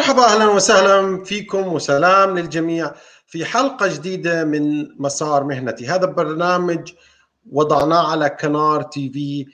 مرحبا اهلا وسهلا فيكم وسلام للجميع في حلقه جديده من مسار مهنتي، هذا البرنامج وضعناه على كنار تي في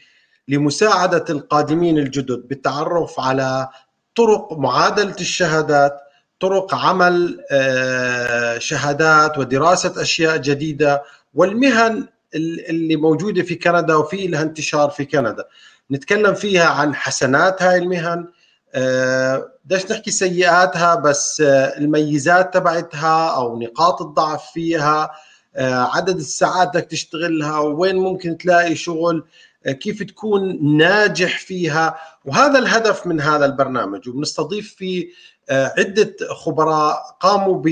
لمساعده القادمين الجدد بالتعرف على طرق معادله الشهادات، طرق عمل آه، شهادات ودراسه اشياء جديده والمهن اللي موجوده في كندا وفي لها انتشار في كندا. نتكلم فيها عن حسنات هاي المهن آه، بدناش نحكي سيئاتها بس آه، الميزات تبعتها او نقاط الضعف فيها آه، عدد الساعات بدك تشتغلها وين ممكن تلاقي شغل آه، كيف تكون ناجح فيها وهذا الهدف من هذا البرنامج وبنستضيف فيه عدة خبراء قاموا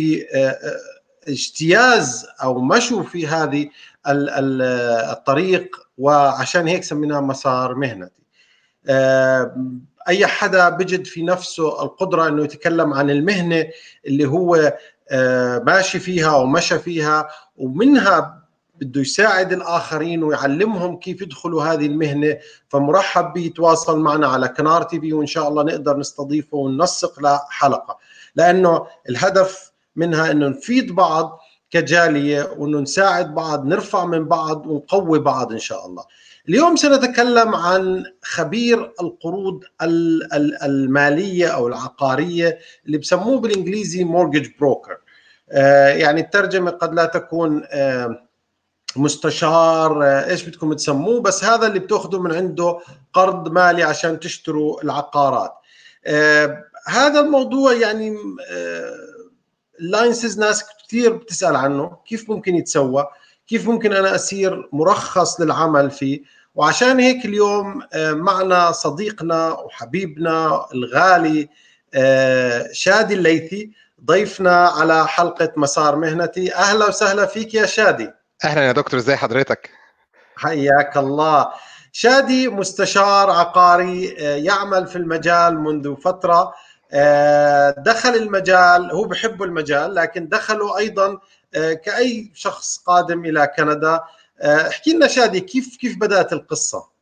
باجتياز أو مشوا في هذه الطريق وعشان هيك سميناه مسار مهنتي اي حدا بجد في نفسه القدره انه يتكلم عن المهنه اللي هو آه، ماشي فيها ومشى فيها ومنها بده يساعد الاخرين ويعلمهم كيف يدخلوا هذه المهنه فمرحب بيتواصل معنا على كنار تي في وان شاء الله نقدر نستضيفه وننسق لحلقه لانه الهدف منها انه نفيد بعض كجاليه وانه نساعد بعض نرفع من بعض ونقوي بعض ان شاء الله اليوم سنتكلم عن خبير القروض المالية أو العقارية اللي بسموه بالإنجليزي mortgage بروكر آه، يعني الترجمة قد لا تكون آه، مستشار آه، ايش بدكم تسموه بس هذا اللي بتاخذه من عنده قرض مالي عشان تشتروا العقارات هذا الموضوع يعني اللاينسز ناس كثير بتسال عنه كيف ممكن يتسوى كيف ممكن انا اصير مرخص للعمل فيه وعشان هيك اليوم آه، معنا صديقنا وحبيبنا الغالي آه، شادي الليثي ضيفنا على حلقة مسار مهنتي أهلا وسهلا فيك يا شادي أهلا يا دكتور ازي حضرتك حياك الله شادي مستشار عقاري آه، يعمل في المجال منذ فترة دخل المجال هو بحب المجال لكن دخله أيضا كأي شخص قادم إلى كندا آه، احكي لنا شادي كيف كيف بدات القصه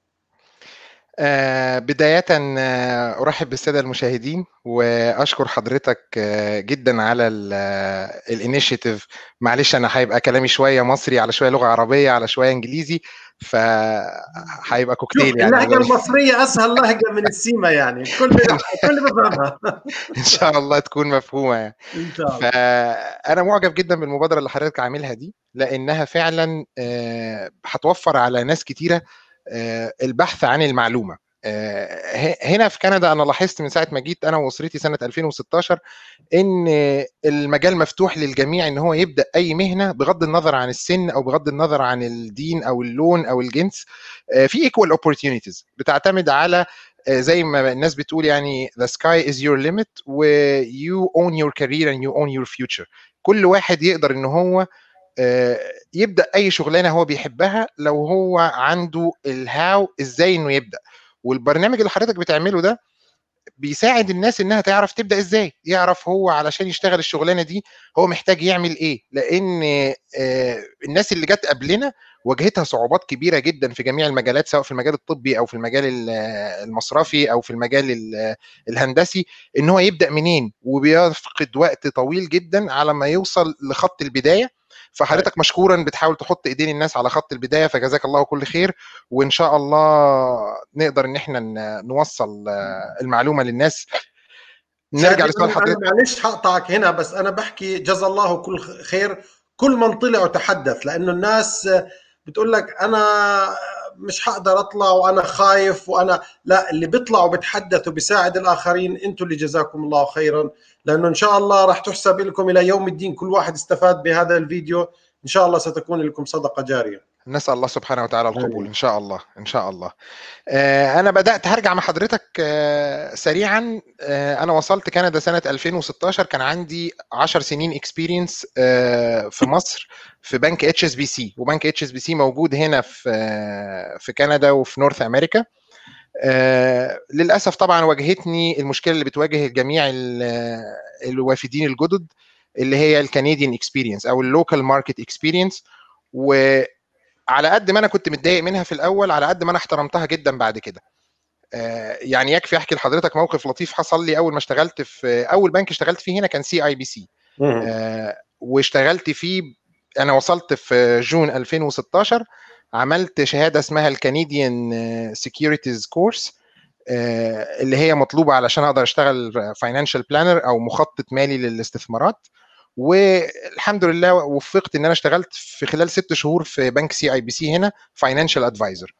آه، بداية آه، أرحب بالسادة المشاهدين وأشكر حضرتك جدا على الانيشيتيف معلش أنا هيبقى كلامي شوية مصري على شوية لغة عربية على شوية إنجليزي فهيبقى كوكتيل يعني اللهجه المصريه اسهل لهجه من السيما يعني كل كل بفهمها ان شاء الله تكون مفهومه يعني ان شاء الله فانا معجب جدا بالمبادره اللي حضرتك عاملها دي لانها فعلا آه، هتوفر على ناس كتيره آه، البحث عن المعلومه آه، هنا في كندا انا لاحظت من ساعه ما جيت انا واسرتي سنه 2016 ان المجال مفتوح للجميع ان هو يبدا اي مهنه بغض النظر عن السن او بغض النظر عن الدين او اللون او الجنس آه، في ايكوال اوبورتيونيتيز بتعتمد على آه، زي ما الناس بتقول يعني the sky is your limit و you own your career and you own your future كل واحد يقدر ان هو يبدا اي شغلانه هو بيحبها لو هو عنده الهاو ازاي انه يبدا والبرنامج اللي حضرتك بتعمله ده بيساعد الناس انها تعرف تبدا ازاي يعرف هو علشان يشتغل الشغلانه دي هو محتاج يعمل ايه لان آه، الناس اللي جت قبلنا واجهتها صعوبات كبيره جدا في جميع المجالات سواء في المجال الطبي او في المجال آه، المصرفي او في المجال آه، الهندسي ان هو يبدا منين وبيفقد وقت طويل جدا على ما يوصل لخط البدايه فحضرتك مشكورا بتحاول تحط ايدين الناس على خط البدايه فجزاك الله كل خير وان شاء الله نقدر ان احنا نوصل آه، المعلومه للناس نرجع لسؤال حضرتك معلش هقطعك هنا بس انا بحكي جزا الله كل خير كل من طلع وتحدث لانه الناس بتقول لك انا مش هقدر اطلع وانا خايف وانا لا اللي بيطلع وبتحدث وبيساعد الاخرين انتم اللي جزاكم الله خيرا لانه ان شاء الله راح تحسب لكم الى يوم الدين كل واحد استفاد بهذا الفيديو ان شاء الله ستكون لكم صدقه جاريه نسال الله سبحانه وتعالى القبول ان شاء الله ان شاء الله آه، انا بدات هرجع مع حضرتك آه، سريعا آه، انا وصلت كندا سنه 2016 كان عندي 10 سنين اكسبيرينس في مصر في بنك اتش اس بي سي وبنك اتش اس بي سي موجود هنا في في كندا وفي نورث امريكا آه، للاسف طبعا واجهتني المشكله اللي بتواجه الجميع آه، الوافدين الجدد اللي هي الكنديان اكسبيرينس او اللوكال ماركت اكسبيرينس وعلى قد ما انا كنت متضايق منها في الاول على قد ما انا احترمتها جدا بعد كده آه، يعني يكفي احكي لحضرتك موقف لطيف حصل لي اول ما اشتغلت في اول بنك اشتغلت فيه هنا كان سي اي بي سي واشتغلت فيه انا وصلت في جون 2016 عملت شهاده اسمها الكنديان سكيورتيز كورس اللي هي مطلوبه علشان اقدر اشتغل فاينانشال بلانر او مخطط مالي للاستثمارات والحمد لله وفقت ان انا اشتغلت في خلال ست شهور في بنك سي اي بي سي هنا فاينانشال ادفايزر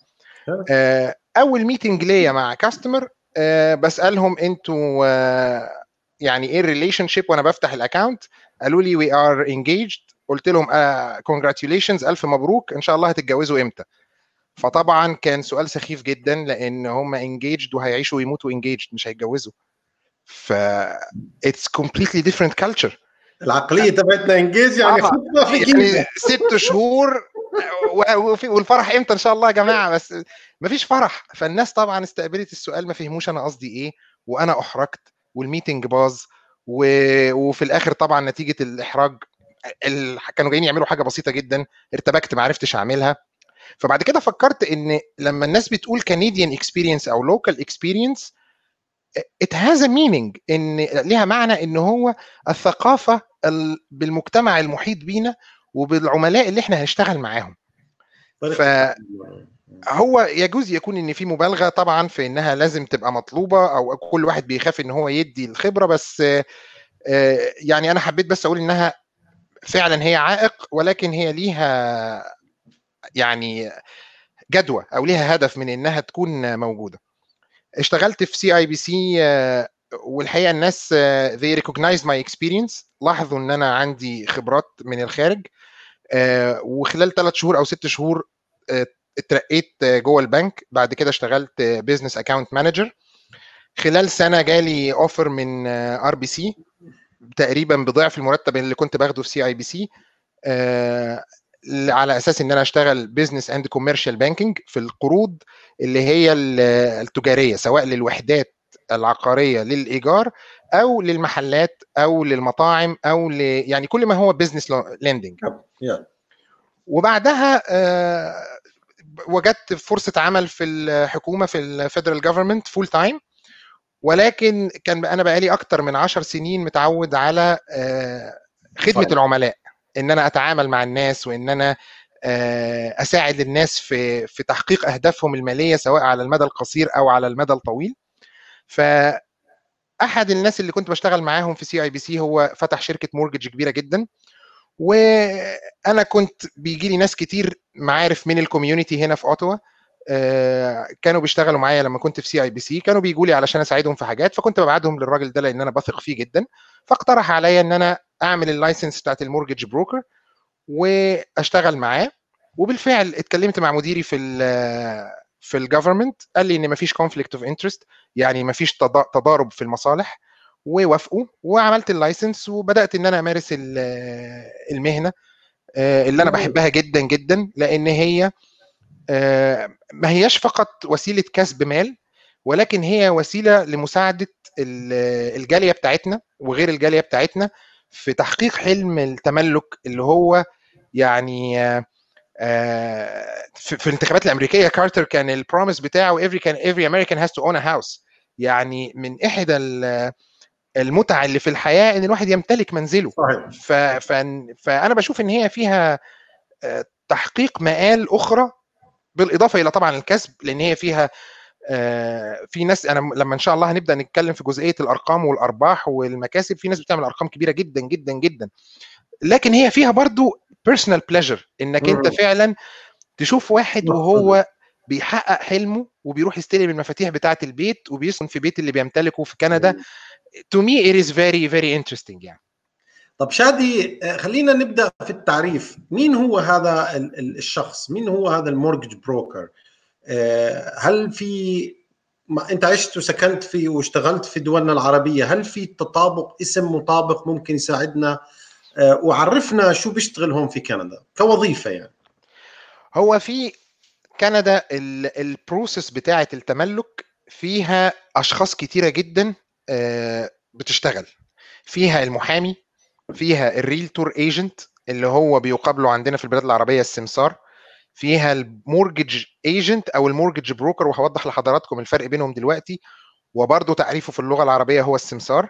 آه، اول ميتنج ليا مع كاستمر آه، بسالهم انتوا آه، يعني ايه الريليشن شيب وانا بفتح الاكونت قالوا لي وي ار انجيجد قلت لهم كونجراتيوليشنز آه، الف مبروك ان شاء الله هتتجوزوا امتى فطبعا كان سؤال سخيف جدا لان هم انجيجد وهيعيشوا ويموتوا انجيجد مش هيتجوزوا ف اتس كومبليتلي ديفرنت كالتشر العقليه تبعتنا انجيز يعني آه. في يعني ست شهور والفرح امتى ان شاء الله يا جماعه بس مفيش فرح فالناس طبعا استقبلت السؤال ما فهموش انا قصدي ايه وانا احرجت والميتنج باظ و... وفي الاخر طبعا نتيجه الاحراج ال... كانوا جايين يعملوا حاجه بسيطه جدا ارتبكت ما عرفتش اعملها فبعد كده فكرت ان لما الناس بتقول كنديان اكسبيرينس او لوكال اكسبيرينس ات هاز مينينج ان ليها معنى ان هو الثقافه ال... بالمجتمع المحيط بينا وبالعملاء اللي احنا هنشتغل معاهم ف هو يجوز يكون ان في مبالغه طبعا في انها لازم تبقى مطلوبه او كل واحد بيخاف ان هو يدي الخبره بس آه، يعني انا حبيت بس اقول انها فعلا هي عائق ولكن هي ليها يعني جدوى او ليها هدف من انها تكون موجوده اشتغلت في سي اي بي سي والحقيقه الناس آه، they recognize my experience لاحظوا ان انا عندي خبرات من الخارج آه، وخلال ثلاث شهور او ست شهور آه، اترقيت جوه البنك بعد كده اشتغلت بزنس اكاونت مانجر خلال سنه جالي اوفر من ار بي سي تقريبا بضعف المرتب اللي كنت باخده في سي اي بي سي على اساس ان انا اشتغل بزنس اند كوميرشال بانكينج في القروض اللي هي التجاريه سواء للوحدات العقاريه للايجار او للمحلات او للمطاعم او ل... يعني كل ما هو بزنس لاندنج وبعدها آه، وجدت فرصه عمل في الحكومه في الفيدرال جفرمنت فول تايم ولكن كان انا بقالي اكتر من عشر سنين متعود على آه، خدمه طيب. العملاء ان انا اتعامل مع الناس وان انا آه، اساعد الناس في في تحقيق اهدافهم الماليه سواء على المدى القصير او على المدى الطويل ف احد الناس اللي كنت بشتغل معاهم في سي اي بي سي هو فتح شركه مورجج كبيره جدا وانا كنت بيجي لي ناس كتير معارف من الكوميونتي هنا في اوتوا كانوا بيشتغلوا معايا لما كنت في سي اي بي سي كانوا بيجوا لي علشان اساعدهم في حاجات فكنت ببعتهم للراجل ده لان انا بثق فيه جدا فاقترح عليا ان انا اعمل اللايسنس بتاعت المورجج بروكر واشتغل معاه وبالفعل اتكلمت مع مديري في ال في الجفرمنت قال لي ان مفيش كونفليكت اوف انترست يعني مفيش تضارب في المصالح ووافقوا وعملت اللايسنس وبدات ان انا امارس المهنه آه، اللي انا بحبها جدا جدا لان هي آه، ما هياش فقط وسيله كسب مال ولكن هي وسيله لمساعده الجاليه بتاعتنا وغير الجاليه بتاعتنا في تحقيق حلم التملك اللي هو يعني آه، آه، في الانتخابات الامريكيه كارتر كان البروميس بتاعه every كان every American has to own a house يعني من احدى المتع اللي في الحياه ان الواحد يمتلك منزله صحيح. فانا بشوف ان هي فيها تحقيق مآل اخرى بالاضافه الى طبعا الكسب لان هي فيها آه، في ناس انا لما ان شاء الله هنبدا نتكلم في جزئيه الارقام والارباح والمكاسب في ناس بتعمل ارقام كبيره جدا جدا جدا لكن هي فيها برضو بيرسونال بليجر انك انت فعلا تشوف واحد وهو بيحقق حلمه وبيروح يستلم المفاتيح بتاعه البيت وبيسكن في بيت اللي بيمتلكه في كندا تو مي ات از فيري فيري انترستنج يعني طب شادي آه، خلينا نبدا في التعريف مين هو هذا الشخص مين هو هذا المورجج بروكر آه، هل في ما انت عشت وسكنت في واشتغلت في دولنا العربيه هل في تطابق اسم مطابق ممكن يساعدنا آه، وعرفنا شو بيشتغل هون في كندا كوظيفه يعني هو في كندا البروسيس بتاعه التملك فيها اشخاص كتيره جدا بتشتغل فيها المحامي فيها الريل تور ايجنت اللي هو بيقابله عندنا في البلاد العربيه السمسار فيها المورجج ايجنت او المورجج بروكر وهوضح لحضراتكم الفرق بينهم دلوقتي وبرضه تعريفه في اللغه العربيه هو السمسار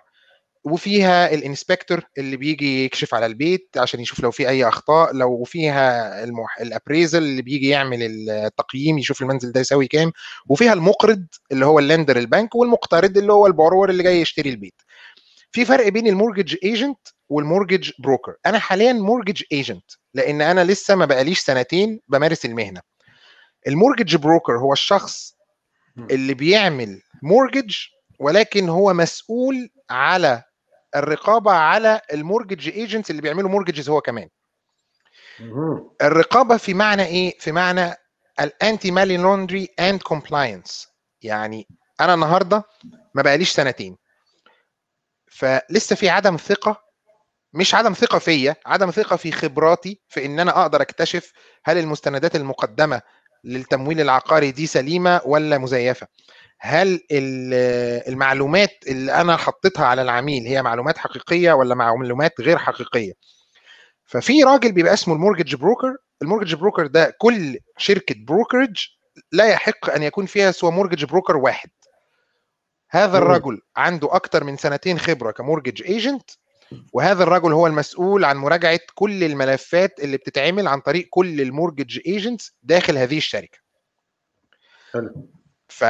وفيها الانسبكتور اللي بيجي يكشف على البيت عشان يشوف لو في اي اخطاء لو فيها المح... الابريزل اللي بيجي يعمل التقييم يشوف المنزل ده يساوي كام وفيها المقرض اللي هو اللندر البنك والمقترض اللي هو البعرور اللي جاي يشتري البيت في فرق بين المورجج ايجنت والمورجج بروكر انا حاليا مورجج ايجنت لان انا لسه ما بقاليش سنتين بمارس المهنه المورجج بروكر هو الشخص اللي بيعمل مورجج ولكن هو مسؤول على الرقابه على المورجج ايجنت اللي بيعملوا مورججز هو كمان الرقابه في معنى ايه في معنى الانتي مالي لوندري اند كومبلاينس يعني انا النهارده ما بقاليش سنتين فلسه في عدم ثقه مش عدم ثقه فيا عدم ثقه في خبراتي في ان انا اقدر اكتشف هل المستندات المقدمه للتمويل العقاري دي سليمه ولا مزيفه هل المعلومات اللي انا حطيتها على العميل هي معلومات حقيقيه ولا معلومات غير حقيقيه ففي راجل بيبقى اسمه المورجج بروكر المورجج بروكر ده كل شركه بروكرج لا يحق ان يكون فيها سوى مورجج بروكر واحد هذا الرجل عنده اكتر من سنتين خبره كمورجج ايجنت وهذا الرجل هو المسؤول عن مراجعه كل الملفات اللي بتتعمل عن طريق كل المورجج ايجنتس داخل هذه الشركه حلو ف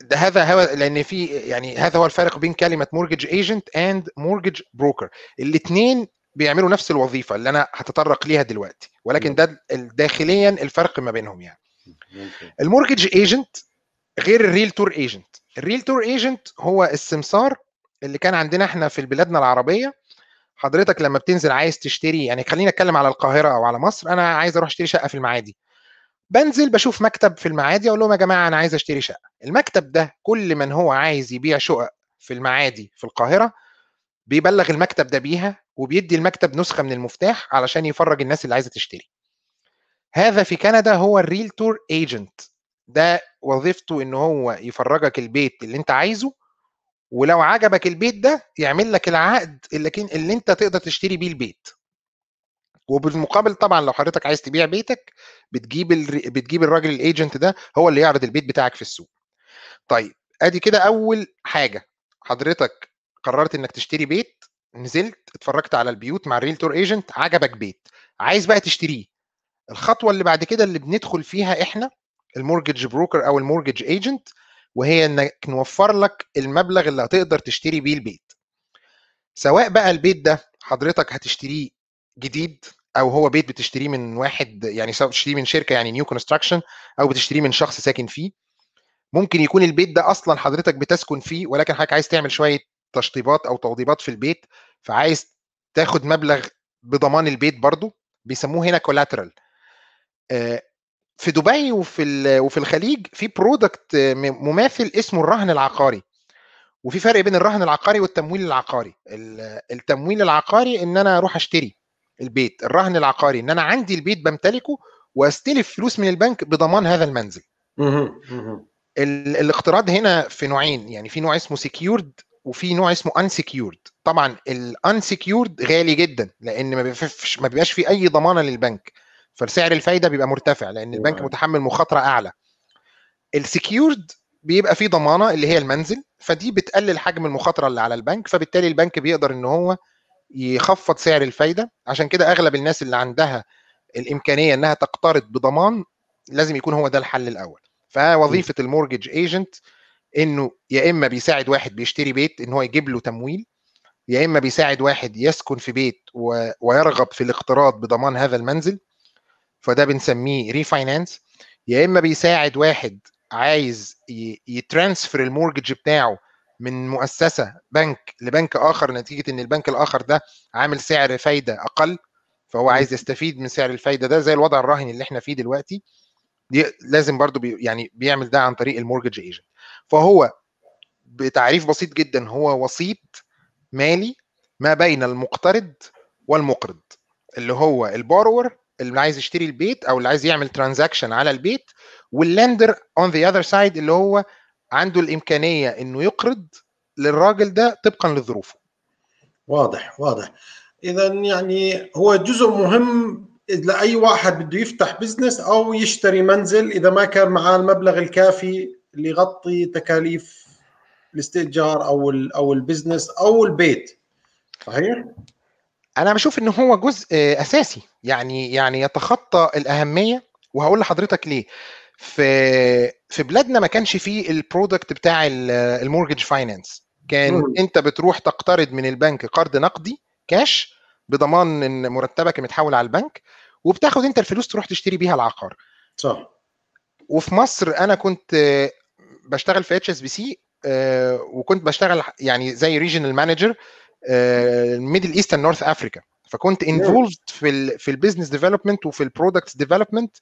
ده هذا هو لان في يعني هذا هو الفرق بين كلمه مورجج ايجنت اند مورجج بروكر الاثنين بيعملوا نفس الوظيفه اللي انا هتطرق ليها دلوقتي ولكن ده داخليا الفرق ما بينهم يعني المورجج ايجنت غير الريل تور ايجنت الريل تور ايجنت هو السمسار اللي كان عندنا احنا في بلادنا العربيه حضرتك لما بتنزل عايز تشتري يعني خلينا اتكلم على القاهره او على مصر انا عايز اروح اشتري شقه في المعادي بنزل بشوف مكتب في المعادي اقول لهم يا جماعه انا عايز اشتري شقه المكتب ده كل من هو عايز يبيع شقق في المعادي في القاهره بيبلغ المكتب ده بيها وبيدي المكتب نسخه من المفتاح علشان يفرج الناس اللي عايزه تشتري هذا في كندا هو الريلتور ايجنت ده وظيفته ان هو يفرجك البيت اللي انت عايزه ولو عجبك البيت ده يعمل لك العقد اللي, اللي انت تقدر تشتري بيه البيت وبالمقابل طبعا لو حضرتك عايز تبيع بيتك بتجيب ال... بتجيب الراجل الايجنت ده هو اللي يعرض البيت بتاعك في السوق طيب ادي كده اول حاجه حضرتك قررت انك تشتري بيت نزلت اتفرجت على البيوت مع الريلتور ايجنت عجبك بيت عايز بقى تشتريه الخطوه اللي بعد كده اللي بندخل فيها احنا المورجج بروكر او المورجج ايجنت وهي انك نوفر لك المبلغ اللي هتقدر تشتري بيه البيت سواء بقى البيت ده حضرتك هتشتريه جديد او هو بيت بتشتريه من واحد يعني سواء بتشتريه من شركه يعني نيو كونستراكشن او بتشتريه من شخص ساكن فيه ممكن يكون البيت ده اصلا حضرتك بتسكن فيه ولكن حضرتك عايز تعمل شويه تشطيبات او توضيبات في البيت فعايز تاخد مبلغ بضمان البيت برضو بيسموه هنا كولاترال في دبي وفي وفي الخليج في برودكت مماثل اسمه الرهن العقاري وفي فرق بين الرهن العقاري والتمويل العقاري التمويل العقاري ان انا اروح اشتري البيت الرهن العقاري ان انا عندي البيت بمتلكه واستلف فلوس من البنك بضمان هذا المنزل الاقتراض هنا في نوعين يعني في نوع اسمه سكيورد وفي نوع اسمه انسكيورد طبعا الانسكيورد غالي جدا لان ما بيبقاش ما بيبقاش في اي ضمانه للبنك فسعر الفايده بيبقى مرتفع لان أيوه، البنك أيوه. متحمل مخاطره اعلى السكيورد بيبقى فيه ضمانه اللي هي المنزل فدي بتقلل حجم المخاطره اللي على البنك فبالتالي البنك بيقدر ان هو يخفض سعر الفايده عشان كده اغلب الناس اللي عندها الامكانيه انها تقترض بضمان لازم يكون هو ده الحل الاول فوظيفه المورجج ايجنت انه يا اما بيساعد واحد بيشتري بيت ان هو يجيب له تمويل يا اما بيساعد واحد يسكن في بيت ويرغب في الاقتراض بضمان هذا المنزل فده بنسميه ريفاينانس يا اما بيساعد واحد عايز يترانسفر المورجج بتاعه من مؤسسه بنك لبنك اخر نتيجه ان البنك الاخر ده عامل سعر فايده اقل فهو عايز يستفيد من سعر الفايده ده زي الوضع الراهن اللي احنا فيه دلوقتي لازم برضو بي يعني بيعمل ده عن طريق المورجج ايجنت فهو بتعريف بسيط جدا هو وسيط مالي ما بين المقترض والمقرض اللي هو البارور اللي عايز يشتري البيت او اللي عايز يعمل ترانزاكشن على البيت واللندر اون ذا اذر سايد اللي هو عنده الامكانيه انه يقرض للراجل ده طبقا لظروفه واضح واضح اذا يعني هو جزء مهم لاي واحد بده يفتح بزنس او يشتري منزل اذا ما كان معاه المبلغ الكافي اللي يغطي تكاليف الاستئجار او او البزنس او البيت صحيح انا بشوف ان هو جزء اساسي يعني يعني يتخطى الاهميه وهقول لحضرتك ليه في في بلادنا ما كانش فيه البرودكت بتاع المورجج فاينانس كان مم. انت بتروح تقترض من البنك قرض نقدي كاش بضمان ان مرتبك متحول على البنك وبتاخد انت الفلوس تروح تشتري بيها العقار صح وفي مصر انا كنت بشتغل في اتش اس بي سي وكنت بشتغل يعني زي ريجنال مانجر الميدل ايست اند نورث افريكا فكنت انفولفد في الـ في البيزنس ديفلوبمنت وفي البرودكت ديفلوبمنت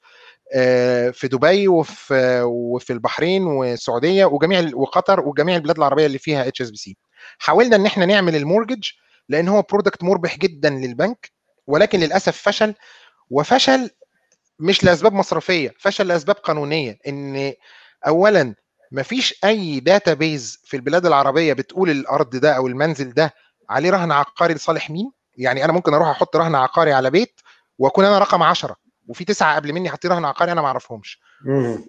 آه، في دبي وفي وفي البحرين والسعوديه وجميع وقطر وجميع البلاد العربيه اللي فيها اتش اس بي سي حاولنا ان احنا نعمل المورجج لان هو برودكت مربح جدا للبنك ولكن للاسف فشل وفشل مش لاسباب مصرفيه فشل لاسباب قانونيه ان اولا مفيش اي داتا بيز في البلاد العربيه بتقول الارض ده او المنزل ده عليه رهن عقاري لصالح مين يعني انا ممكن اروح احط رهن عقاري على بيت واكون انا رقم 10 وفي تسعه قبل مني حاطين رهن عقاري انا ما اعرفهمش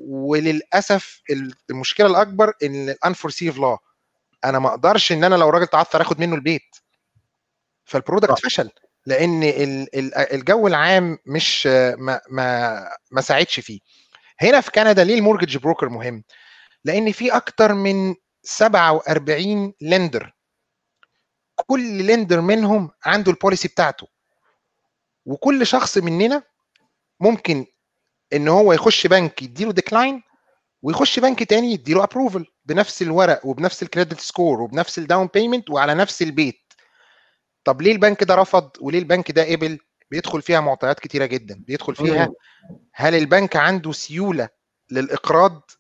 وللاسف المشكله الاكبر ان الانفورسيف لا انا ما اقدرش ان انا لو راجل تعثر اخد منه البيت فالبرودكت فشل لان الجو العام مش ما ما ما ساعدش فيه هنا في كندا ليه المورجج بروكر مهم لان في اكتر من 47 لندر كل لندر منهم عنده البوليسي بتاعته وكل شخص مننا ممكن ان هو يخش بنك يديله ديكلاين ويخش بنك تاني يديله ابروفل بنفس الورق وبنفس الكريدت سكور وبنفس الداون بيمنت وعلى نفس البيت طب ليه البنك ده رفض وليه البنك ده قبل بيدخل فيها معطيات كتيره جدا بيدخل أيوة. فيها هل البنك عنده سيوله للاقراض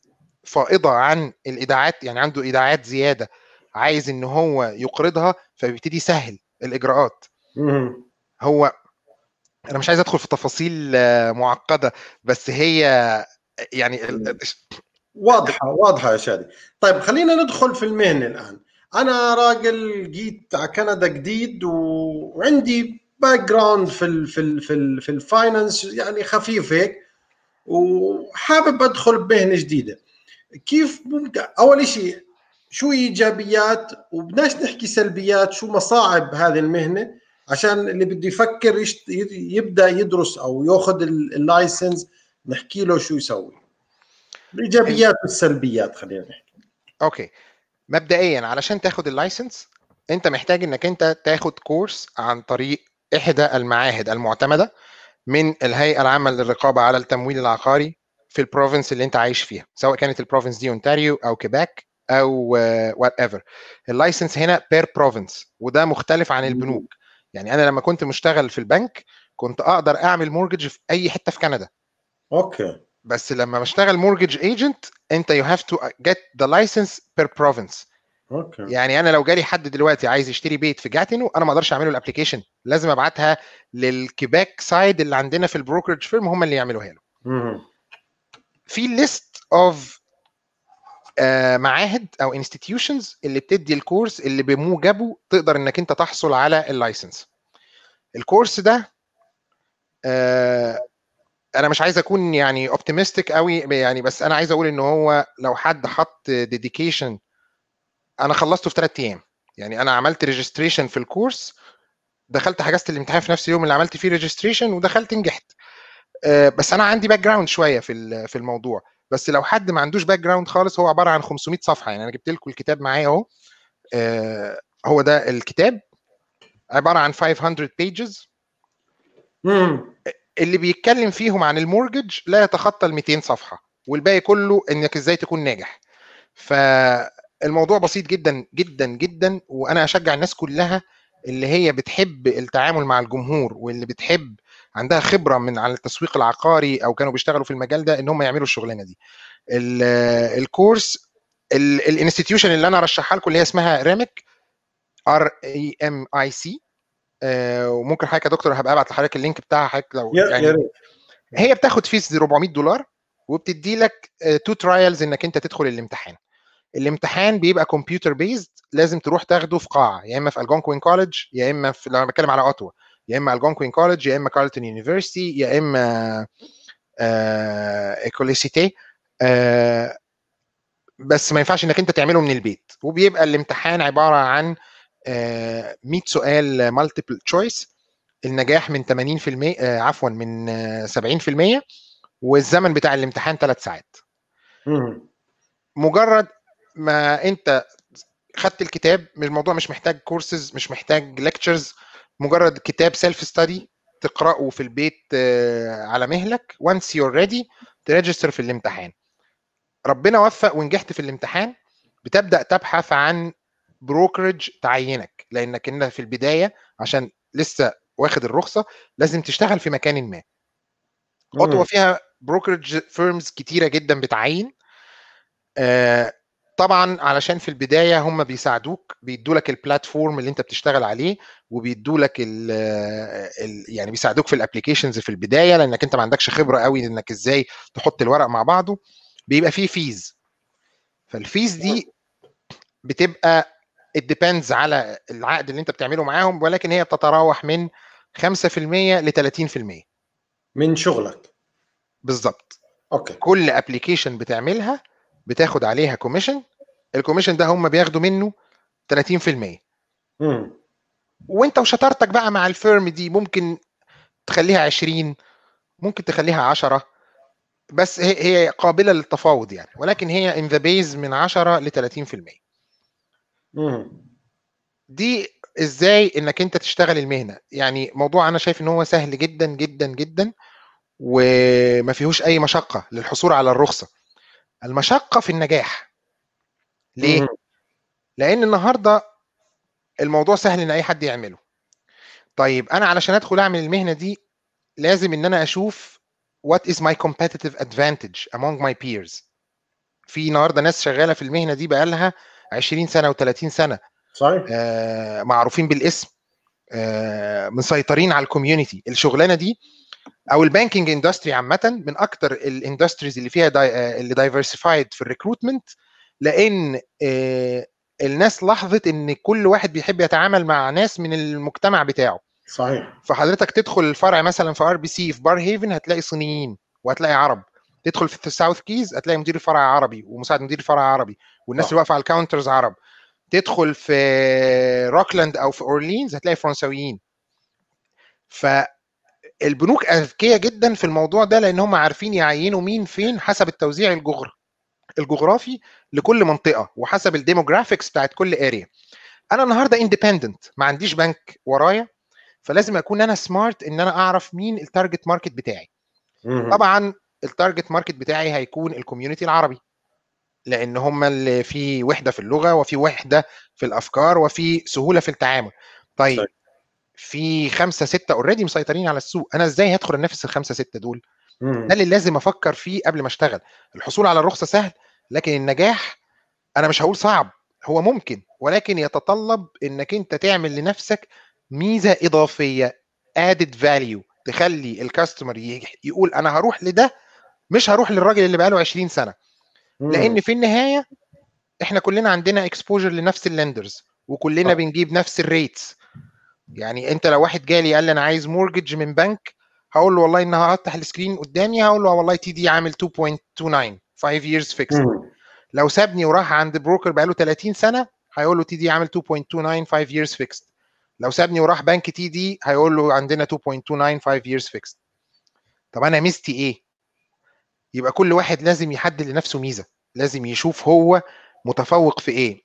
فائضه عن الايداعات يعني عنده ايداعات زياده عايز ان هو يقرضها فبيبتدي يسهل الاجراءات هو انا مش عايز ادخل في تفاصيل آه، معقده بس هي يعني واضحه واضحه يا شادي طيب خلينا ندخل في المهنه الان انا راجل جيت على كندا جديد وعندي باك جراوند في الـ في الـ في, الـ في الفاينانس يعني خفيف هيك وحابب ادخل بمهنه جديده كيف ممكن اول شيء شو ايجابيات وبدناش نحكي سلبيات شو مصاعب هذه المهنه عشان اللي بده يفكر يبدا يدرس او ياخذ اللايسنس نحكي له شو يسوي الايجابيات والسلبيات خلينا نحكي اوكي مبدئيا علشان تاخذ اللايسنس انت محتاج انك انت تاخذ كورس عن طريق احدى المعاهد المعتمده من الهيئه العامه للرقابه على التمويل العقاري في البروفنس اللي انت عايش فيها سواء كانت البروفنس دي اونتاريو او كيباك او وات ايفر اللايسنس هنا بير بروفنس وده مختلف عن البنوك يعني انا لما كنت مشتغل في البنك كنت اقدر اعمل مورجج في اي حته في كندا اوكي بس لما بشتغل مورجج ايجنت انت يو هاف تو جيت ذا لايسنس بير بروفنس اوكي يعني انا لو جالي حد دلوقتي عايز يشتري بيت في جاتينو انا ما اقدرش اعمله الابلكيشن لازم ابعتها للكيباك سايد اللي عندنا في البروكرج فيرم هم اللي يعملوها له في ليست اوف آه، معاهد او انستتيوشنز اللي بتدي الكورس اللي بموجبه تقدر انك انت تحصل على اللايسنس الكورس ده آه، انا مش عايز اكون يعني اوبتيمستيك قوي يعني بس انا عايز اقول ان هو لو حد حط ديديكيشن انا خلصته في ثلاث ايام يعني انا عملت ريجستريشن في الكورس دخلت حجزت الامتحان في نفس اليوم اللي عملت فيه ريجستريشن ودخلت نجحت آه، بس انا عندي باك جراوند شويه في في الموضوع بس لو حد ما عندوش باك جراوند خالص هو عباره عن 500 صفحه يعني انا جبت لكم الكتاب معايا اهو آه، هو ده الكتاب عباره عن 500 بيجز اللي بيتكلم فيهم عن المورجج لا يتخطى ال 200 صفحه والباقي كله انك ازاي تكون ناجح فالموضوع بسيط جدا جدا جدا وانا اشجع الناس كلها اللي هي بتحب التعامل مع الجمهور واللي بتحب عندها خبره من على التسويق العقاري او كانوا بيشتغلوا في المجال ده ان هم يعملوا الشغلانه دي آه، الكورس الانستتيوشن اللي انا رشحها لكم اللي هي اسمها ريميك ار اي ام اي سي وممكن حضرتك يا دكتور هبقى ابعت لحضرتك اللينك بتاعها حضرتك لو يعني هي بتاخد فيس 400 دولار وبتدي لك تو آه، ترايلز انك انت تدخل الامتحان الامتحان بيبقى كمبيوتر بيزد لازم تروح تاخده في قاعه يا اما في الجونكوين كولج يا اما في لو انا بتكلم على اوتوا يا اما الجونكوين كولج يا اما كارلتون يونيفرستي يا اما ايكوليسيتي آه، آه، بس ما ينفعش انك انت تعمله من البيت وبيبقى الامتحان عباره عن 100 آه، سؤال مالتيبل تشويس النجاح من 80% عفوا من 70% والزمن بتاع الامتحان ثلاث ساعات مجرد ما انت خدت الكتاب الموضوع مش محتاج كورسز مش محتاج ليكتشرز مجرد كتاب سيلف ستادي تقراه في البيت آه، على مهلك وانس يور ريدي تريجستر في الامتحان ربنا وفق ونجحت في الامتحان بتبدا تبحث عن بروكرج تعينك لانك انت في البدايه عشان لسه واخد الرخصه لازم تشتغل في مكان ما اوتوا فيها بروكرج فيرمز كتيره جدا بتعين آه، طبعا علشان في البدايه هم بيساعدوك بيدوا لك البلاتفورم اللي انت بتشتغل عليه وبيدوا لك آه، ال يعني بيساعدوك في الابلكيشنز في البدايه لانك انت ما عندكش خبره قوي انك ازاي تحط الورق مع بعضه بيبقى فيه فيز فالفيز دي أيوة. بتبقى الديبندز على العقد اللي انت بتعمله معاهم ولكن هي بتتراوح من 5% ل 30% من شغلك بالظبط اوكي كل ابلكيشن بتعملها بتاخد عليها كوميشن الكوميشن ده هم بياخدوا منه 30% امم وانت وشطارتك بقى مع الفيرم دي ممكن تخليها 20 ممكن تخليها 10 بس هي هي قابله للتفاوض يعني ولكن هي ان ذا بيز من 10 ل 30% امم دي ازاي انك انت تشتغل المهنه يعني موضوع انا شايف ان هو سهل جدا جدا جدا وما فيهوش اي مشقه للحصول على الرخصه المشقه في النجاح ليه مم. لان النهارده الموضوع سهل ان اي حد يعمله طيب انا علشان ادخل اعمل المهنه دي لازم ان انا اشوف what is my competitive advantage among my peers في النهارده ناس شغاله في المهنه دي بقالها 20 سنه و30 سنه صحيح آه معروفين بالاسم آه مسيطرين على الكوميونتي الشغلانه دي او البانكينج اندستري عامه من اكتر الاندستريز اللي فيها داي آه، اللي دايفرسيفايد في الريكروتمنت لان آه، الناس لاحظت ان كل واحد بيحب يتعامل مع ناس من المجتمع بتاعه صحيح فحضرتك تدخل الفرع مثلا في ار بي سي في بار هيفن هتلاقي صينيين وهتلاقي عرب تدخل في الساوث كيز هتلاقي مدير الفرع عربي ومساعد مدير الفرع عربي والناس اللي واقفه على الكاونترز عرب تدخل في روكلاند او في اورلينز هتلاقي فرنساويين ف البنوك اذكياء جدا في الموضوع ده لان هم عارفين يعينوا مين فين حسب التوزيع الجغر الجغرافي لكل منطقه وحسب الديموغرافيكس بتاعت كل اريا انا النهارده اندبندنت ما عنديش بنك ورايا فلازم اكون انا سمارت ان انا اعرف مين التارجت ماركت بتاعي طبعا التارجت ماركت بتاعي هيكون الكوميونتي العربي لان هم اللي في وحده في اللغه وفي وحده في الافكار وفي سهوله في التعامل طيب, طيب. في خمسه سته اوريدي مسيطرين على السوق انا ازاي هدخل انافس الخمسه سته دول ده اللي لازم افكر فيه قبل ما اشتغل الحصول على الرخصه سهل لكن النجاح انا مش هقول صعب هو ممكن ولكن يتطلب انك انت تعمل لنفسك ميزه اضافيه ادد فاليو تخلي الكاستمر يقول انا هروح لده مش هروح للراجل اللي بقاله 20 سنه لان في النهايه احنا كلنا عندنا اكسبوجر لنفس اللندرز وكلنا بنجيب نفس الريتس يعني انت لو واحد جالي قال لي انا عايز مورجج من بنك هقول له والله ان هفتح السكرين قدامي هقول له والله تي دي عامل 2.29 5 years fixed لو سابني وراح عند بروكر بقاله 30 سنه هيقول له تي دي عامل 2.29 5 years fixed لو سابني وراح بنك تي دي هيقول له عندنا 2.29 5 years fixed طب انا ميزتي ايه يبقى كل واحد لازم يحدد لنفسه ميزه لازم يشوف هو متفوق في ايه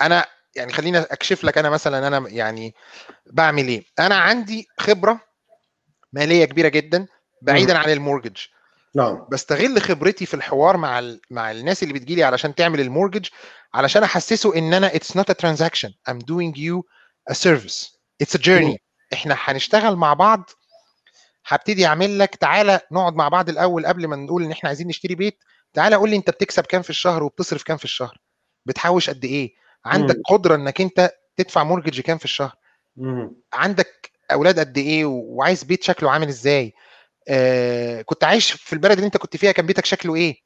انا يعني خليني اكشف لك انا مثلا انا يعني بعمل ايه انا عندي خبره ماليه كبيره جدا بعيدا عن المورجج نعم بستغل خبرتي في الحوار مع ال... مع الناس اللي بتجيلي علشان تعمل المورجج علشان احسسه ان انا اتس نوت ا ترانزاكشن ام دوينج يو ا سيرفيس اتس ا جيرني احنا هنشتغل مع بعض هبتدي اعمل لك تعالى نقعد مع بعض الاول قبل ما نقول ان احنا عايزين نشتري بيت تعالى قول لي انت بتكسب كام في الشهر وبتصرف كام في الشهر بتحوش قد ايه عندك قدره انك انت تدفع مورجج كام في الشهر عندك اولاد قد ايه وعايز بيت شكله عامل ازاي آه كنت عايش في البلد اللي انت كنت فيها كان بيتك شكله ايه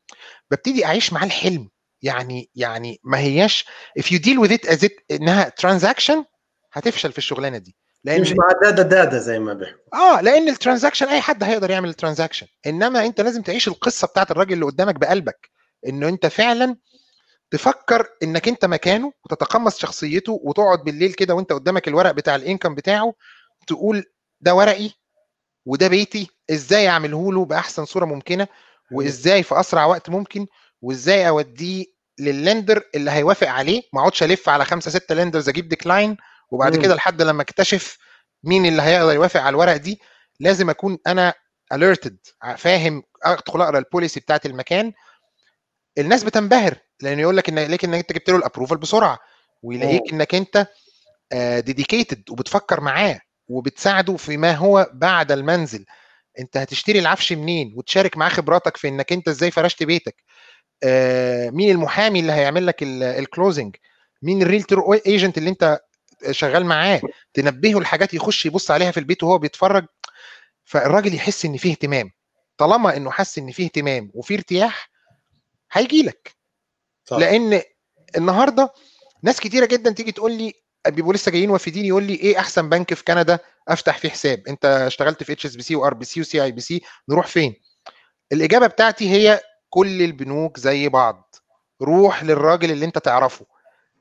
ببتدي اعيش معاه الحلم يعني يعني ما هياش if you deal with it as it انها ترانزاكشن هتفشل في الشغلانه دي لان مش مع دادا دادا زي ما بيحكوا اه لان الترانزاكشن اي حد هيقدر يعمل الترانزاكشن انما انت لازم تعيش القصه بتاعت الراجل اللي قدامك بقلبك انه انت فعلا تفكر انك انت مكانه وتتقمص شخصيته وتقعد بالليل كده وانت قدامك الورق بتاع الانكم بتاعه تقول ده ورقي وده بيتي ازاي اعمله له باحسن صوره ممكنه وازاي في اسرع وقت ممكن وازاي اوديه لللندر اللي هيوافق عليه ما اقعدش الف على خمسه سته لندرز اجيب ديكلاين وبعد كده لحد لما اكتشف مين اللي هيقدر يوافق على الورق دي لازم اكون انا اليرتد فاهم ادخل اقرا البوليسي بتاعت المكان الناس بتنبهر لانه يقول لك ان يلاقيك انك انت جبت له الابروفال بسرعه ويلاقيك انك انت ديديكيتد آه، وبتفكر معاه وبتساعده فيما هو بعد المنزل انت هتشتري العفش منين وتشارك معاه خبراتك في انك انت ازاي فرشت بيتك آه، مين المحامي اللي هيعمل لك الكلوزنج مين الريلتر ايجنت اللي انت شغال معاه تنبهه لحاجات يخش يبص عليها في البيت وهو بيتفرج فالراجل يحس ان فيه اهتمام طالما انه حس ان فيه اهتمام وفيه ارتياح هيجي لك طبعا. لان النهارده ناس كتيره جدا تيجي تقول لي بيبقوا لسه جايين وافدين يقول لي ايه احسن بنك في كندا افتح فيه حساب انت اشتغلت في اتش اس بي سي وار بي سي وسي اي بي سي نروح فين الاجابه بتاعتي هي كل البنوك زي بعض روح للراجل اللي انت تعرفه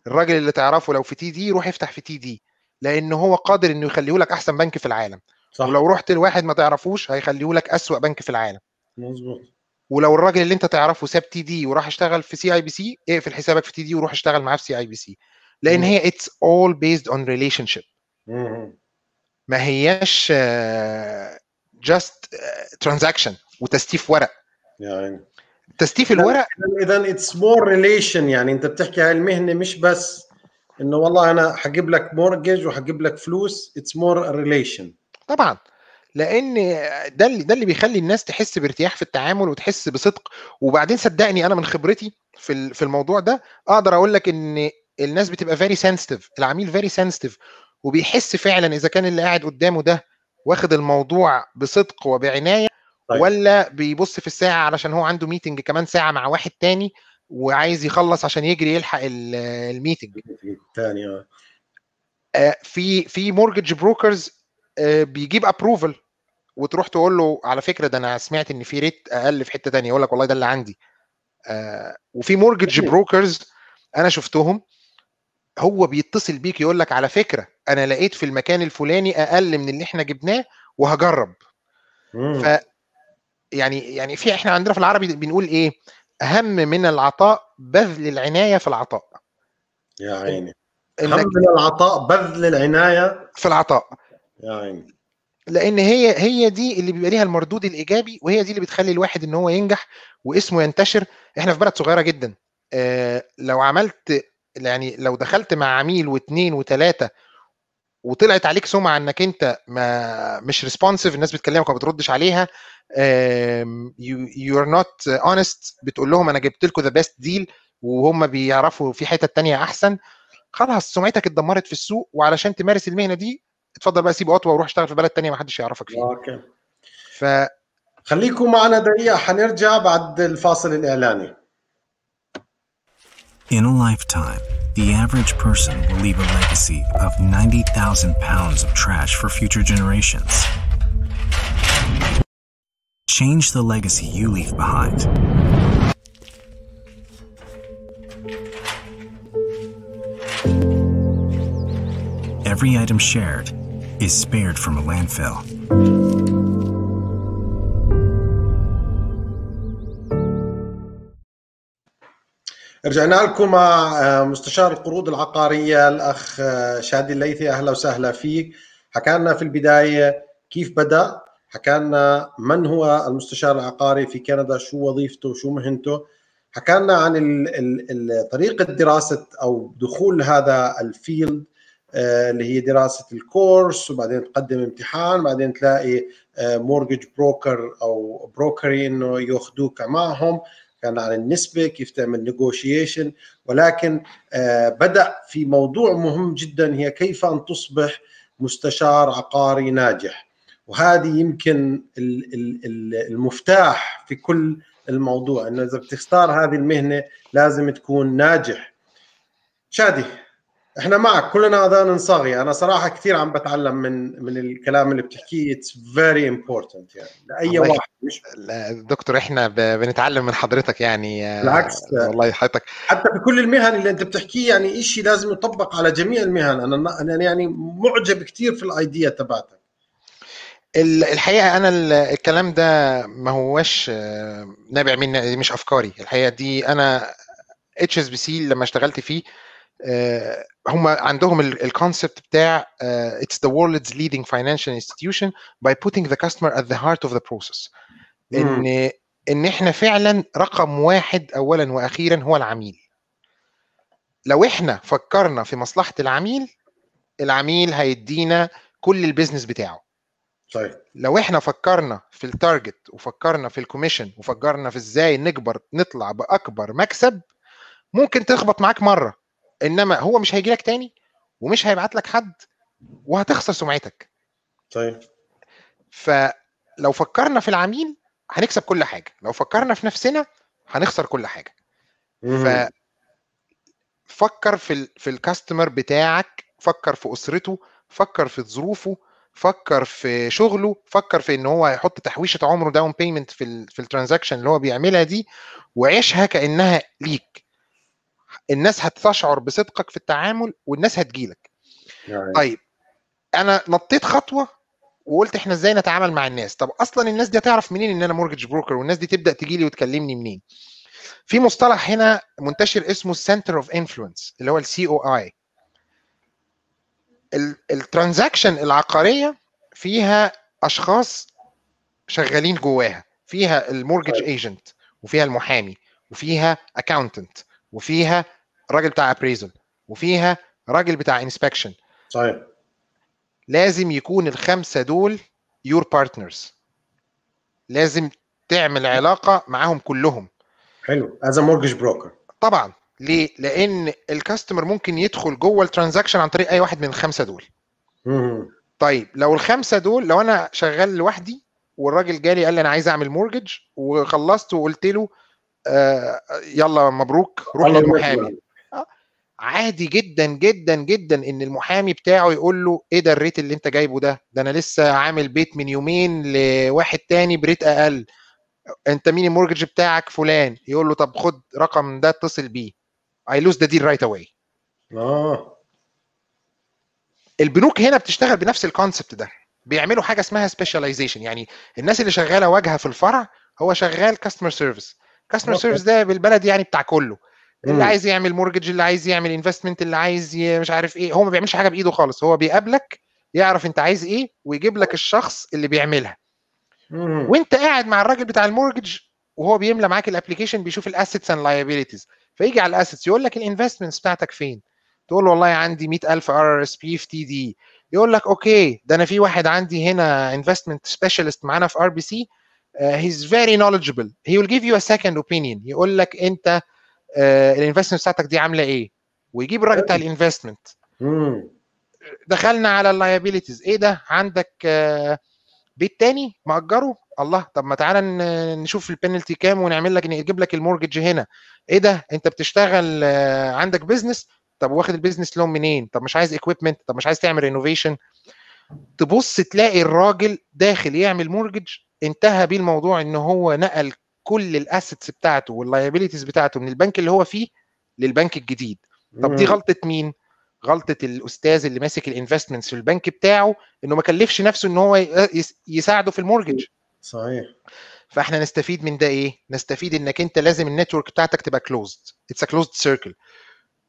الراجل اللي تعرفه لو في تي دي روح افتح في تي دي لان هو قادر انه يخليه لك احسن بنك في العالم صح. ولو رحت لواحد ما تعرفوش هيخليه لك اسوأ بنك في العالم مظبوط ولو الراجل اللي انت تعرفه ساب تي دي وراح اشتغل في سي اي بي سي اقفل حسابك في تي دي وروح اشتغل معاه في سي اي بي سي لان هي اتس اول بيزد اون ريليشن شيب ما هياش جاست آه، ترانزاكشن آه، وتستيف ورق يعني تستيف الورق اذا اتس مور ريليشن يعني انت بتحكي هاي المهنه مش بس انه والله انا هجيب لك مورجج وهجيب لك فلوس اتس مور ريليشن طبعا لان ده اللي ده اللي بيخلي الناس تحس بارتياح في التعامل وتحس بصدق وبعدين صدقني انا من خبرتي في في الموضوع ده اقدر اقول لك ان الناس بتبقى فيري سنسيتيف العميل فيري سنسيتيف وبيحس فعلا اذا كان اللي قاعد قدامه ده واخد الموضوع بصدق وبعنايه طيب. ولا بيبص في الساعه علشان هو عنده ميتنج كمان ساعه مع واحد تاني وعايز يخلص عشان يجري يلحق الميتنج الثاني آه. آه، في في مورجج بروكرز آه، بيجيب ابروفل وتروح تقول له على فكره ده انا سمعت ان في ريت اقل في حته ثانيه يقول لك والله ده اللي عندي آه، وفي مورجج بروكرز انا شفتهم هو بيتصل بيك يقول لك على فكره انا لقيت في المكان الفلاني اقل من اللي احنا جبناه وهجرب ف يعني يعني في احنا عندنا في العربي بنقول ايه اهم من العطاء بذل العنايه في العطاء يا عيني اهم من العطاء بذل العنايه في العطاء يا نعم. عيني لان هي هي دي اللي بيبقى ليها المردود الايجابي وهي دي اللي بتخلي الواحد ان هو ينجح واسمه ينتشر احنا في بلد صغيره جدا آه لو عملت يعني لو دخلت مع عميل واثنين وثلاثه وطلعت عليك سمعه انك انت ما مش ريسبونسيف الناس بتكلمك وما بتردش عليها يو ار نوت اونست بتقول لهم انا جبت لكم ذا بيست ديل وهم بيعرفوا في حته تانية احسن خلاص سمعتك اتدمرت في السوق وعلشان تمارس المهنه دي اتفضل بقى سيب قطوه وروح اشتغل في بلد ثانيه ما حدش يعرفك فيها اوكي ف خليكم معنا دقيقه حنرجع بعد الفاصل الاعلاني In a lifetime, the average person will leave a legacy of 90,000 pounds of trash for future generations. Change the legacy you leave behind. Every item shared is spared from a landfill. رجعنا لكم مع آه، مستشار القروض العقارية الأخ آه، شادي الليثي أهلا وسهلا فيك حكينا في البداية كيف بدأ حكينا من هو المستشار العقاري في كندا شو وظيفته شو مهنته حكينا عن طريقة دراسة أو دخول هذا الفيلد آه، اللي هي دراسه الكورس وبعدين تقدم امتحان بعدين تلاقي مورجج آه، بروكر او بروكري انه ياخذوك معهم كان عن النسبة كيف تعمل نيغوشيشن ولكن آه، بدأ في موضوع مهم جدا هي كيف أن تصبح مستشار عقاري ناجح وهذه يمكن المفتاح في كل الموضوع انه اذا بتختار هذه المهنه لازم تكون ناجح شادي احنا معك كلنا اذان صاغيه انا صراحه كثير عم بتعلم من من الكلام اللي بتحكيه اتس فيري امبورتنت يعني لاي واحد مش دكتور احنا بنتعلم من حضرتك يعني آه، بالعكس والله حضرتك حتى بكل المهن اللي انت بتحكيه يعني شيء لازم يطبق على جميع المهن انا انا يعني معجب كثير في الايديا تبعتك الحقيقه انا الكلام ده ما هوش آه، نابع مني مش افكاري الحقيقه دي انا اتش اس بي سي لما اشتغلت فيه آه، هم عندهم الكونسبت بتاع اتس آه، ذا world's leading financial institution by putting the customer at the heart of the process ان ان احنا فعلا رقم واحد اولا واخيرا هو العميل لو احنا فكرنا في مصلحه العميل العميل هيدينا كل البيزنس بتاعه صحيح لو احنا فكرنا في التارجت وفكرنا في الكوميشن وفكرنا في ازاي نكبر نطلع باكبر مكسب ممكن تخبط معاك مره انما هو مش هيجي لك تاني ومش هيبعت لك حد وهتخسر سمعتك طيب فلو فكرنا في العميل هنكسب كل حاجه لو فكرنا في نفسنا هنخسر كل حاجه ف فكر في ال في الكاستمر بتاعك فكر في اسرته فكر في ظروفه فكر في شغله فكر في ان هو هيحط تحويشه عمره داون بيمنت في ال في الترانزاكشن اللي هو بيعملها دي وعيشها كانها ليك الناس هتشعر بصدقك في التعامل والناس هتجيلك يعني. طيب انا نطيت خطوه وقلت احنا ازاي نتعامل مع الناس طب اصلا الناس دي هتعرف منين ان انا مورجج بروكر والناس دي تبدا تجي لي وتكلمني منين في مصطلح هنا منتشر اسمه سنتر اوف انفلونس اللي هو السي او اي الترانزاكشن العقاريه فيها اشخاص شغالين جواها فيها المورجج ايجنت طيب. وفيها المحامي وفيها اكاونتنت وفيها راجل بتاع ابريزل وفيها راجل بتاع انسبكشن صحيح لازم يكون الخمسه دول يور بارتنرز لازم تعمل علاقه معاهم كلهم حلو از مورجج بروكر طبعا ليه؟ لان الكاستمر ممكن يدخل جوه الترانزاكشن عن طريق اي واحد من الخمسه دول. طيب لو الخمسه دول لو انا شغال لوحدي والراجل جالي قال لي انا عايز اعمل مورجج وخلصت وقلت له آه يلا مبروك روح للمحامي عادي جدا جدا جدا ان المحامي بتاعه يقول له ايه ده الريت اللي انت جايبه ده ده انا لسه عامل بيت من يومين لواحد تاني بريت اقل انت مين المورجج بتاعك فلان يقول له طب خد رقم ده اتصل بيه اي لوز ذا ديل رايت اواي البنوك هنا بتشتغل بنفس الكونسبت ده بيعملوا حاجه اسمها سبيشاليزيشن يعني الناس اللي شغاله واجهه في الفرع هو شغال كاستمر سيرفيس كاستمر سيرفيس ده بالبلد يعني بتاع كله اللي عايز يعمل مورجج اللي عايز يعمل انفستمنت اللي عايز مش عارف ايه هو ما بيعملش حاجه بايده خالص هو بيقابلك يعرف انت عايز ايه ويجيب لك الشخص اللي بيعملها وانت قاعد مع الراجل بتاع المورجج وهو بيملى معاك الابلكيشن بيشوف الاسيتس اند لايبيليتيز فيجي على الاسيتس يقول لك الانفستمنت بتاعتك فين تقول له والله عندي 100000 ار ار اس بي في تي دي يقول لك اوكي ده انا في واحد عندي هنا انفستمنت سبيشالست معانا في ار بي سي هيز فيري نوليدجبل هي ويل جيف يو ا سكند اوبينيون يقول لك انت آه، الانفستمنت بتاعتك دي عامله ايه ويجيب الراجل بتاع الانفستمنت دخلنا على اللايبيليتيز ايه ده عندك آه، بيت تاني مأجره الله طب ما تعالى نشوف البنالتي كام ونعمل لك نجيب لك المورجج هنا ايه ده انت بتشتغل آه، عندك بيزنس طب واخد البيزنس لون منين طب مش عايز اكويبمنت طب مش عايز تعمل رينوفيشن تبص تلاقي الراجل داخل يعمل مورجج انتهى بيه الموضوع ان هو نقل كل الاسيتس بتاعته واللايبيليتيز بتاعته من البنك اللي هو فيه للبنك الجديد طب دي غلطه مين غلطه الاستاذ اللي ماسك الانفستمنتس في البنك بتاعه انه ما كلفش نفسه ان هو يساعده في المورجج صحيح فاحنا نستفيد من ده ايه نستفيد انك انت لازم النتورك بتاعتك تبقى كلوزد اتس ا كلوزد سيركل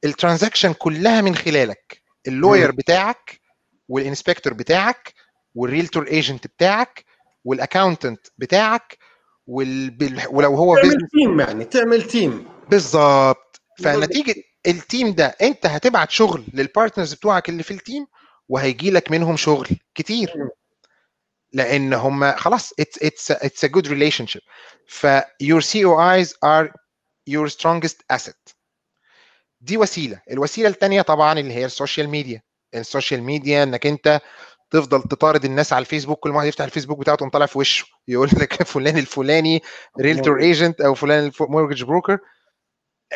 الترانزاكشن كلها من خلالك اللوير بتاعك والانسبكتور بتاعك والريلتور ايجنت بتاعك والاكاونتنت بتاعك وال... ولو هو تعمل بيزنس تيم يعني تعمل تيم بالظبط فنتيجه التيم ده انت هتبعت شغل للبارتنرز بتوعك اللي في التيم وهيجي لك منهم شغل كتير أيوة. لان هم خلاص اتس اتس اتس ا جود ريليشن شيب ف يور سي او ايز ار يور سترونجست اسيت دي وسيله الوسيله الثانيه طبعا اللي هي السوشيال ميديا السوشيال ميديا انك انت تفضل تطارد الناس على الفيسبوك كل ما واحد يفتح الفيسبوك بتاعته تقوم في وشه يقول لك فلان الفلاني ريلتور ايجنت او فلان مورجج بروكر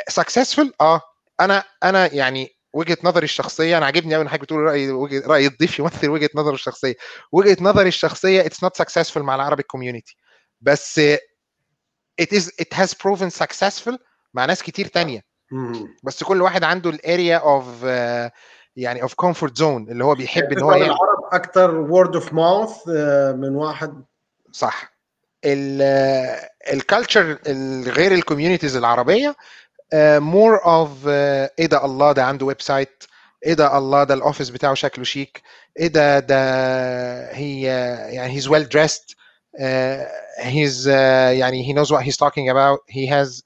سكسسفل اه انا انا يعني وجهه نظري الشخصيه انا عاجبني قوي ان حضرتك بتقول راي راي الضيف يمثل وجهه نظره الشخصيه وجهه نظري الشخصيه اتس نوت سكسسفل مع العربي كوميونتي بس ات از ات هاز بروفن سكسسفل مع ناس كتير تانية بس كل واحد عنده الاريا اوف آه، يعني اوف كومفورت زون اللي هو بيحب ان هو يعمل العرب اكتر وورد اوف ماوث من واحد صح الكالتشر آه، غير الكوميونيتيز العربيه مور آه، اوف آه، ايه ده الله ده عنده ويب سايت ايه ده الله ده الاوفيس بتاعه شكله شيك ايه ده ده هي يعني هيز ويل دريست هيز يعني هي نوز وات هيز توكينج اباوت هي هاز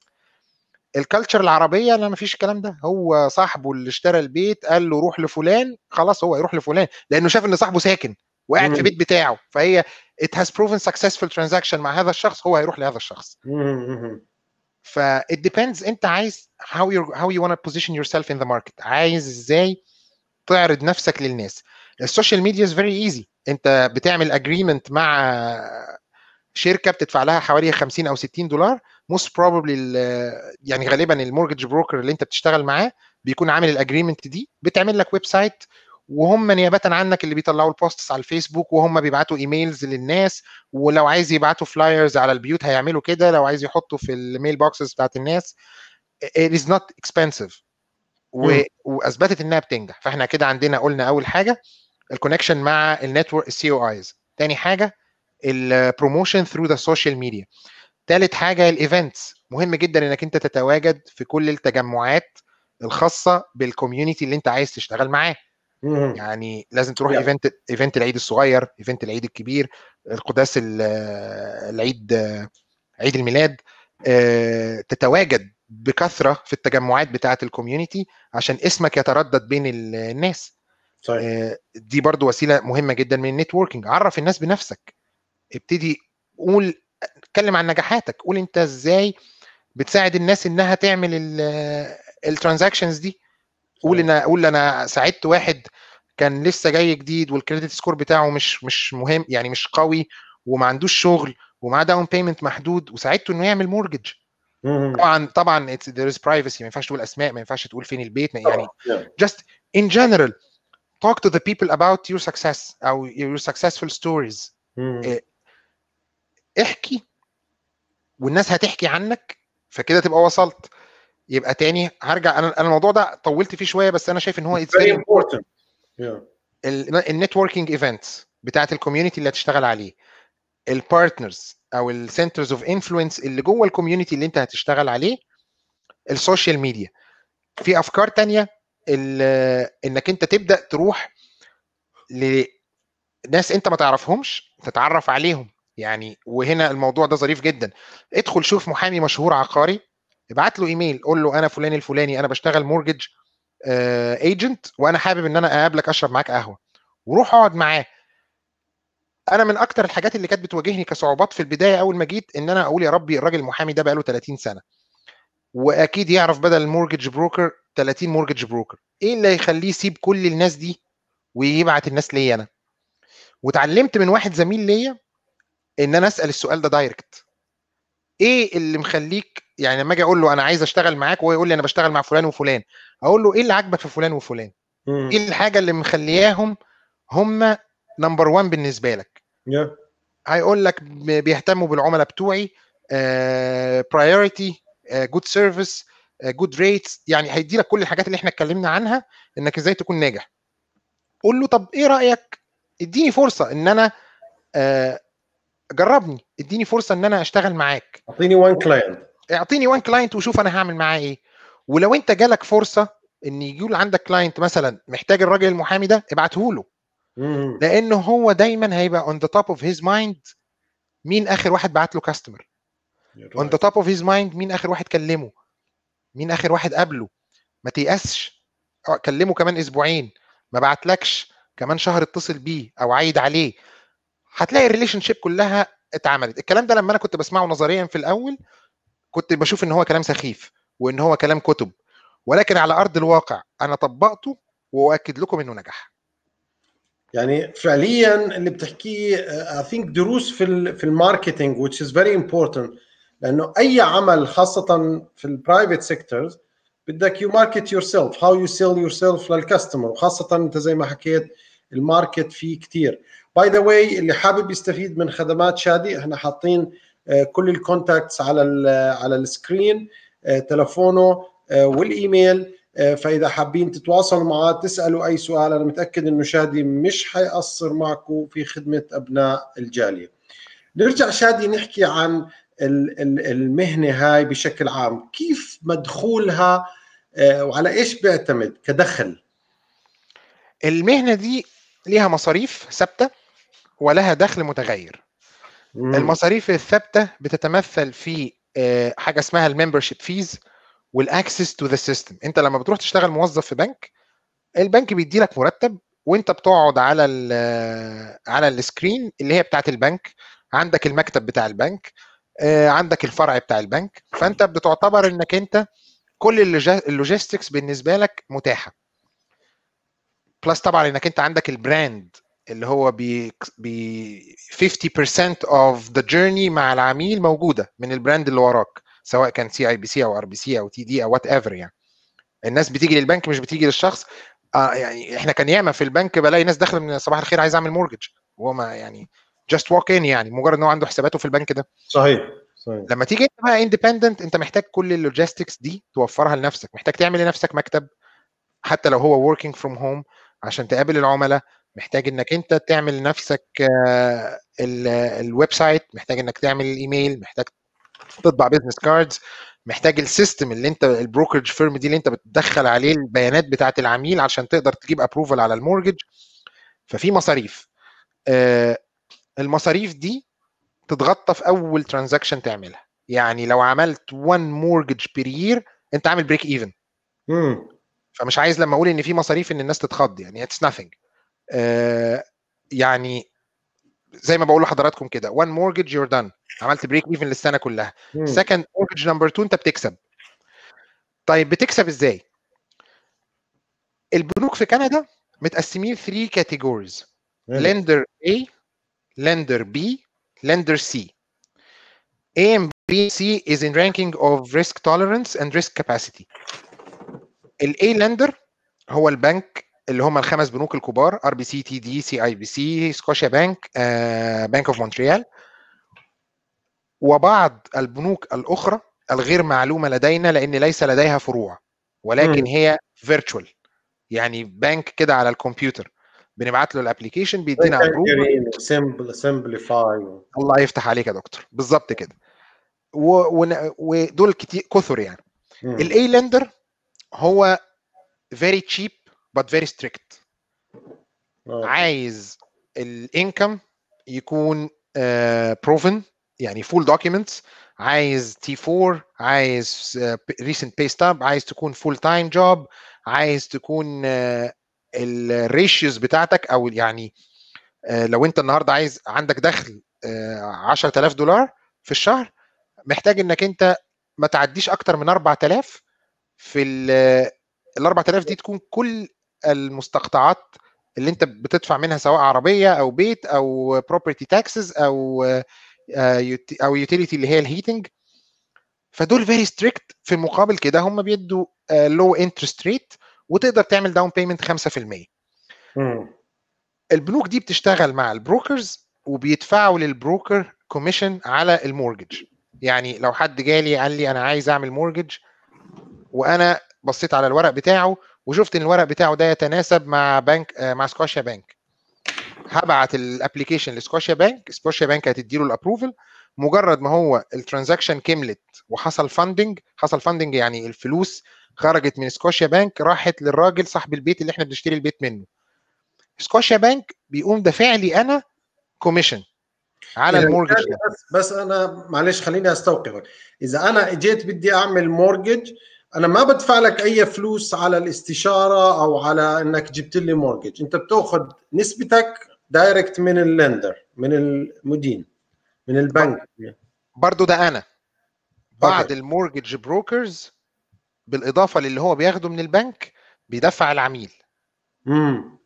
الكالتشر العربيه لا ما فيش الكلام ده هو صاحبه اللي اشترى البيت قال له روح لفلان خلاص هو يروح لفلان لانه شاف ان صاحبه ساكن وقاعد في البيت بتاعه فهي it has proven successful transaction مع هذا الشخص هو هيروح لهذا الشخص ف it depends انت عايز how you how you want to position yourself in the market عايز ازاي تعرض نفسك للناس السوشيال ميديا از فيري ايزي انت بتعمل اجريمنت مع شركه بتدفع لها حوالي 50 او 60 دولار موست بروبلي يعني غالبا المورجج بروكر اللي انت بتشتغل معاه بيكون عامل الاجريمنت دي بتعمل لك ويب سايت وهم نيابه عنك اللي بيطلعوا البوستس على الفيسبوك وهم بيبعتوا ايميلز للناس ولو عايز يبعتوا فلايرز على البيوت هيعملوا كده لو عايز يحطوا في الميل بوكسز بتاعت الناس it is not expensive و... واثبتت انها بتنجح فاحنا كده عندنا قلنا اول حاجه الكونكشن مع النتورك السي او ايز تاني حاجه البروموشن ثرو ذا سوشيال ميديا ثالث حاجه الايفنتس مهم جدا انك انت تتواجد في كل التجمعات الخاصه بالكوميونتي اللي انت عايز تشتغل معاه يعني لازم تروح ايفنت ايفنت العيد الصغير ايفنت العيد الكبير القداس العيد عيد الميلاد آه، تتواجد بكثره في التجمعات بتاعه الكوميونتي عشان اسمك يتردد بين الناس صحيح. آه، دي برضو وسيله مهمه جدا من النتوركينج عرف الناس بنفسك ابتدي قول اتكلم عن نجاحاتك قول انت ازاي بتساعد الناس انها تعمل الترانزاكشنز دي قول انا قول انا ساعدت واحد كان لسه جاي جديد والكريدت سكور بتاعه مش مش مهم يعني مش قوي وما عندوش شغل ومعاه داون بيمنت محدود وساعدته انه يعمل مورجج طبعا طبعا ذير از برايفسي ما ينفعش تقول اسماء ما ينفعش تقول فين البيت يعني جاست ان جنرال talk to the people about your success او your successful stories احكي والناس هتحكي عنك فكده تبقى وصلت يبقى تاني هرجع انا الموضوع ده طولت فيه شويه بس انا شايف ان هو اتس فيري امبورتنت النتوركينج ايفنتس بتاعه الكوميونتي اللي هتشتغل عليه البارتنرز او السنترز اوف انفلونس اللي جوه الكوميونتي اللي انت هتشتغل عليه السوشيال ميديا في افكار تانية انك انت تبدا تروح لناس انت ما تعرفهمش تتعرف عليهم يعني وهنا الموضوع ده ظريف جدا ادخل شوف محامي مشهور عقاري ابعت له ايميل قول له انا فلان الفلاني انا بشتغل مورجج ايجنت آه، وانا حابب ان انا اقابلك اشرب معاك قهوه وروح اقعد معاه انا من اكتر الحاجات اللي كانت بتواجهني كصعوبات في البدايه اول ما جيت ان انا اقول يا ربي الراجل المحامي ده بقاله 30 سنه واكيد يعرف بدل المورجج بروكر 30 مورجج بروكر ايه اللي هيخليه يسيب كل الناس دي ويبعت الناس ليا انا وتعلمت من واحد زميل ليا ان انا اسال السؤال ده دايركت ايه اللي مخليك يعني لما اجي اقول له انا عايز اشتغل معاك وهو يقول لي انا بشتغل مع فلان وفلان اقول له ايه اللي عاجبك في فلان وفلان مم. ايه الحاجه اللي مخلياهم هم نمبر 1 بالنسبه لك yeah. هيقول لك بيهتموا بالعملاء بتوعي برايورتي جود سيرفيس جود ريتس يعني هيدي لك كل الحاجات اللي احنا اتكلمنا عنها انك ازاي تكون ناجح قول له طب ايه رايك اديني فرصه ان انا uh, جربني اديني فرصه ان انا اشتغل معاك اعطيني وان كلاينت اعطيني وان كلاينت وشوف انا هعمل معاه ايه ولو انت جالك فرصه ان يقول عندك كلاينت مثلا محتاج الراجل المحامي ده ابعته له لان هو دايما هيبقى اون ذا توب اوف هيز مايند مين اخر واحد بعت له كاستمر اون ذا توب اوف هيز مايند مين اخر واحد كلمه مين اخر واحد قابله ما تيأسش آه، كلمه كمان اسبوعين ما بعتلكش كمان شهر اتصل بيه او عايد عليه هتلاقي الريليشن شيب كلها اتعملت الكلام ده لما انا كنت بسمعه نظريا في الاول كنت بشوف ان هو كلام سخيف وان هو كلام كتب ولكن على ارض الواقع انا طبقته واؤكد لكم انه نجح يعني فعليا اللي بتحكيه اي ثينك دروس في في الماركتنج which is very important لانه اي عمل خاصه في البرايفت سيكتورز بدك يو ماركت يور سيلف هاو يو سيل يور سيلف للكاستمر وخاصه انت زي ما حكيت الماركت فيه كثير باي ذا واي اللي حابب يستفيد من خدمات شادي احنا حاطين آه، كل الكونتاكتس على الـ آه، على السكرين آه، تلفونه والايميل فاذا حابين تتواصلوا معاه تسالوا اي سؤال انا متاكد انه شادي مش حيقصر معكم في خدمه ابناء الجاليه. نرجع شادي نحكي عن المهنه هاي بشكل عام، كيف مدخولها وعلى ايش بيعتمد كدخل؟ المهنه دي ليها مصاريف ثابته ولها دخل متغير مم. المصاريف الثابته بتتمثل في آه، حاجه اسمها الممبرشيب فيز والاكسس تو ذا سيستم انت لما بتروح تشتغل موظف في بنك البنك بيدي لك مرتب وانت بتقعد على آه، على السكرين اللي هي بتاعه البنك عندك المكتب بتاع البنك آه، عندك الفرع بتاع البنك فانت بتعتبر انك انت كل اللوجيستكس بالنسبه لك متاحه بلس طبعا انك انت عندك البراند اللي هو بي, 50% اوف ذا جيرني مع العميل موجوده من البراند اللي وراك سواء كان سي اي بي سي او ار بي سي او تي دي او وات ايفر يعني الناس بتيجي للبنك مش بتيجي للشخص آه يعني احنا كان ياما في البنك بلاقي ناس داخله من صباح الخير عايز اعمل مورجج وهو ما يعني جاست ووك ان يعني مجرد ان هو عنده حساباته في البنك ده صحيح صحيح لما تيجي انت بقى اندبندنت انت محتاج كل اللوجيستكس دي توفرها لنفسك محتاج تعمل لنفسك مكتب حتى لو هو وركينج فروم هوم عشان تقابل العملاء محتاج انك انت تعمل لنفسك آه، الويب سايت محتاج انك تعمل الايميل محتاج تطبع بيزنس كاردز محتاج السيستم اللي انت البروكرج فيرم دي اللي انت بتدخل عليه البيانات بتاعه العميل عشان تقدر تجيب ابروفل على المورجج ففي مصاريف آه، المصاريف دي تتغطى في اول ترانزاكشن تعملها يعني لو عملت 1 مورجج بير يير انت عامل بريك ايفن فمش عايز لما اقول ان في مصاريف ان الناس تتخض يعني اتس ناثينج آه، يعني زي ما بقول لحضراتكم كده وان مورجج يور دان عملت بريك ايفن للسنه كلها سكند مورجج نمبر 2 انت بتكسب طيب بتكسب ازاي البنوك في كندا متقسمين 3 كاتيجوريز لندر A لندر B لندر C A and B C is in ranking of risk tolerance and risk capacity ال A lender هو البنك اللي هم الخمس بنوك الكبار ار بي سي تي دي سي اي بي سي سكوشيا بنك بنك اوف مونتريال وبعض البنوك الاخرى الغير معلومه لدينا لان ليس لديها فروع ولكن م. هي فيرتشوال يعني بنك كده على الكمبيوتر بنبعت له الابلكيشن بيدينا الله يفتح عليك يا دكتور بالظبط كده ودول كتير كثر يعني الاي لندر هو فيري تشيب but very strict آه. عايز الانكم يكون بروفن آه، uh, يعني فول دوكيمنتس عايز تي 4 عايز ريسنت باي ستاب عايز تكون فول تايم جوب عايز تكون uh, بتاعتك او يعني uh, لو انت النهارده عايز عندك دخل 10000 دولار في الشهر محتاج انك انت ما تعديش اكتر من 4000 في ال 4000 دي تكون كل المستقطعات اللي انت بتدفع منها سواء عربيه او بيت او بروبرتي تاكسز او آه، او يوتيليتي اللي هي الهيتنج فدول فيري ستريكت في مقابل كده هم بيدوا لو انترست ريت وتقدر تعمل داون بيمنت 5% البنوك دي بتشتغل مع البروكرز وبيدفعوا للبروكر كوميشن على المورجج يعني لو حد جالي قال لي انا عايز اعمل مورجج وانا بصيت على الورق بتاعه وشفت ان الورق بتاعه ده يتناسب مع بنك آه، مع سكوشيا بنك هبعت الابلكيشن لسكوشيا بنك سكوشيا بنك هتدي له الابروفل مجرد ما هو الترانزاكشن كملت وحصل فاندنج حصل فاندنج يعني الفلوس خرجت من سكوشيا بنك راحت للراجل صاحب البيت اللي احنا بنشتري البيت منه سكوشيا بنك بيقوم دافع لي انا كوميشن على يعني المورجج يعني بس بس انا معلش خليني استوقفك اذا انا جيت بدي اعمل مورجج انا ما بدفع لك اي فلوس على الاستشاره او على انك جبت لي مورجج انت بتاخذ نسبتك دايركت من اللندر من المدين من البنك برضو ده انا بعد المورجج بروكرز بالاضافه للي هو بياخده من البنك بيدفع العميل امم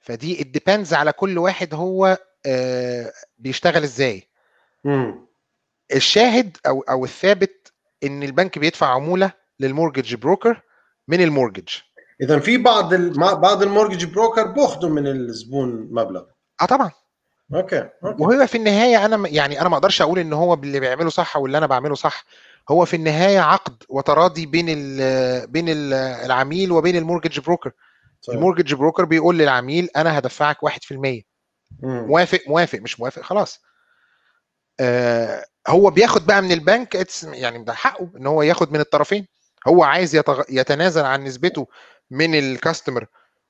فدي الديبندز على كل واحد هو آه، بيشتغل ازاي امم الشاهد او او الثابت ان البنك بيدفع عموله للمورجج بروكر من المورجج اذا في بعض بعض المورجج بروكر بياخدوا من الزبون مبلغ اه طبعا اوكي, أوكي. وهو في النهايه انا يعني انا ما اقدرش اقول ان هو اللي بيعمله صح واللي انا بعمله صح هو في النهايه عقد وتراضي بين الـ بين الـ العميل وبين المورجج بروكر صحيح. طيب. المورجج بروكر بيقول للعميل انا هدفعك 1% موافق موافق مش موافق خلاص آه هو بياخد بقى من البنك يعني ده حقه ان هو ياخد من الطرفين هو عايز يتغ... يتنازل عن نسبته من الكاستمر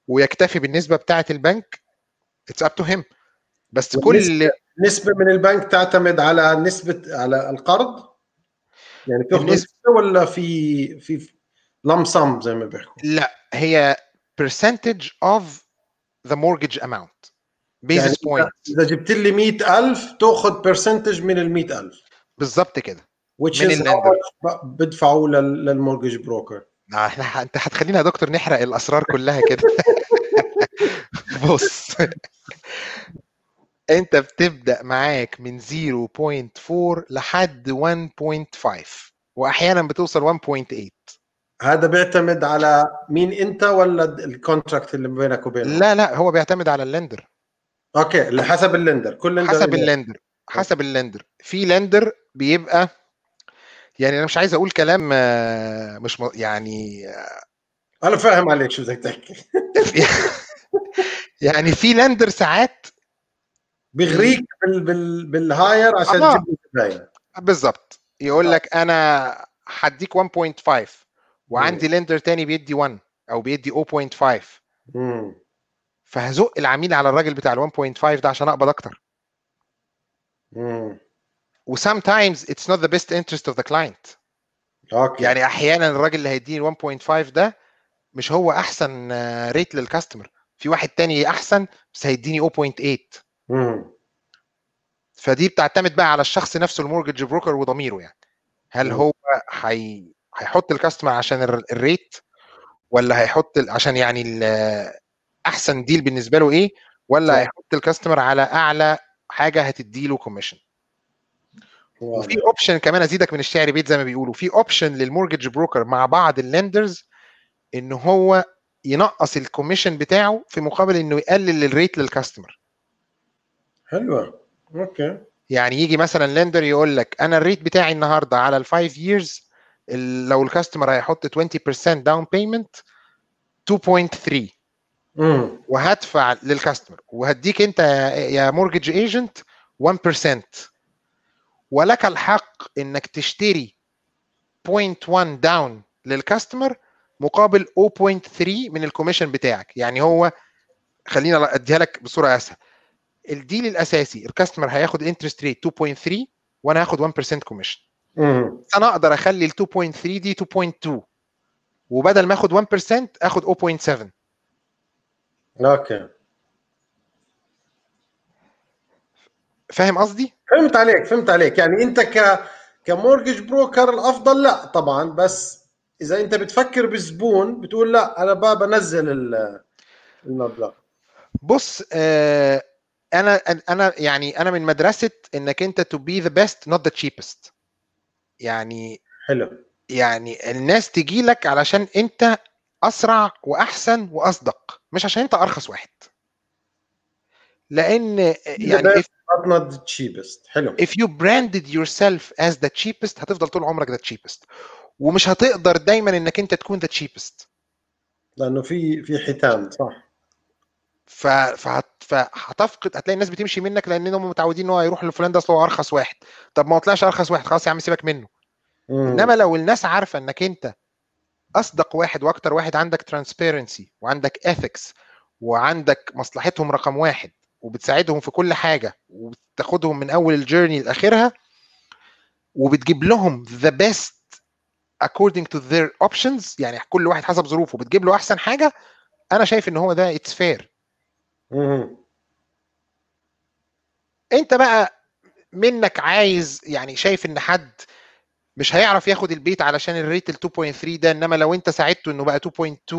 ويكتفي بالنسبه بتاعه البنك اتس اب تو هيم بس كل نسبه من البنك تعتمد على نسبه على القرض يعني تاخد النسبة... ولا في في لم سم زي ما بيحكوا لا هي برسنتج اوف ذا مورجج اماونت بيزس بوينت اذا جبت لي 100000 تاخد برسنتج من ال 100000 بالظبط كده which من is بدفعوا للمورجج بروكر احنا انت هتخلينا يا دكتور نحرق الاسرار كلها كده بص انت بتبدا معاك من 0.4 لحد 1.5 واحيانا بتوصل 1.8 هذا بيعتمد على مين انت ولا الكونتراكت اللي بينك وبينه لا لا هو بيعتمد على اللندر اوكي حسب اللندر كل اللندر حسب اللندر حسب اللندر في لندر بيبقى يعني انا مش عايز اقول كلام آه، مش م... يعني آه، انا فاهم عليك شو بدك تحكي يعني في لاندر ساعات بيغريك بال... بال... بالهاير عشان آه. تجيب بالظبط يقول آه. لك انا هديك 1.5 وعندي لندر تاني بيدي 1 او بيدي 0.5 فهزق العميل على الراجل بتاع ال 1.5 ده عشان اقبض اكتر. مم. تايمز اتس نوت ذا بيست انترست اوف ذا كلاينت اوكي يعني احيانا الراجل اللي هيديني 1.5 ده مش هو احسن ريت آه, للكاستمر في واحد تاني احسن بس هيديني 0.8 امم فدي بتعتمد بقى على الشخص نفسه المورجج بروكر وضميره يعني هل هو حي... هيحط الكاستمر عشان الريت ولا هيحط عشان يعني احسن ديل بالنسبه له ايه ولا هيحط الكاستمر على اعلى حاجه هتديله كوميشن وفي اوبشن كمان ازيدك من الشعر بيت زي ما بيقولوا في اوبشن للمورجج بروكر مع بعض اللندرز ان هو ينقص الكوميشن بتاعه في مقابل انه يقلل الريت للكاستمر حلوه اوكي يعني يجي مثلا لندر يقول لك انا الريت بتاعي النهارده على الفايف ييرز لو الكاستمر هيحط 20% داون بيمنت 2.3 وهدفع للكاستمر وهديك انت يا مورجج ايجنت 1% ولك الحق انك تشتري 0.1 داون للكاستمر مقابل 0.3 من الكوميشن بتاعك يعني هو خلينا اديها لك بصوره اسهل الديل الاساسي الكاستمر هياخد انترست ريت 2.3 وانا هاخد 1% كوميشن انا اقدر اخلي ال 2.3 دي 2.2 وبدل ما اخد 1% اخد 0.7 اوكي فاهم قصدي؟ فهمت عليك فهمت عليك يعني انت ك كمورجج بروكر الافضل لا طبعا بس اذا انت بتفكر بزبون بتقول لا انا بنزل المبلغ بص آه، انا انا يعني انا من مدرسه انك انت تو بي ذا بيست نوت ذا تشيبست يعني حلو يعني الناس تجي لك علشان انت اسرع واحسن واصدق مش عشان انت ارخص واحد لان آه، يعني but not the cheapest حلو if you branded yourself as the cheapest هتفضل طول عمرك the cheapest ومش هتقدر دايما انك انت تكون the cheapest لانه في في حيتان صح ف... فهت... فهتفقد هتلاقي الناس بتمشي منك لان هم متعودين ان هو يروح لفلان ده اصل هو ارخص واحد طب ما طلعش ارخص واحد خلاص يا عم سيبك منه مم. انما لو الناس عارفه انك انت اصدق واحد واكتر واحد عندك ترانسبيرنسي وعندك اثكس وعندك مصلحتهم رقم واحد وبتساعدهم في كل حاجه وبتاخدهم من اول الجيرني لاخرها وبتجيب لهم ذا بيست according to their options يعني كل واحد حسب ظروفه بتجيب له احسن حاجه انا شايف ان هو ده اتس فير انت بقى منك عايز يعني شايف ان حد مش هيعرف ياخد البيت علشان الريت ال 2.3 ده انما لو انت ساعدته انه بقى 2.2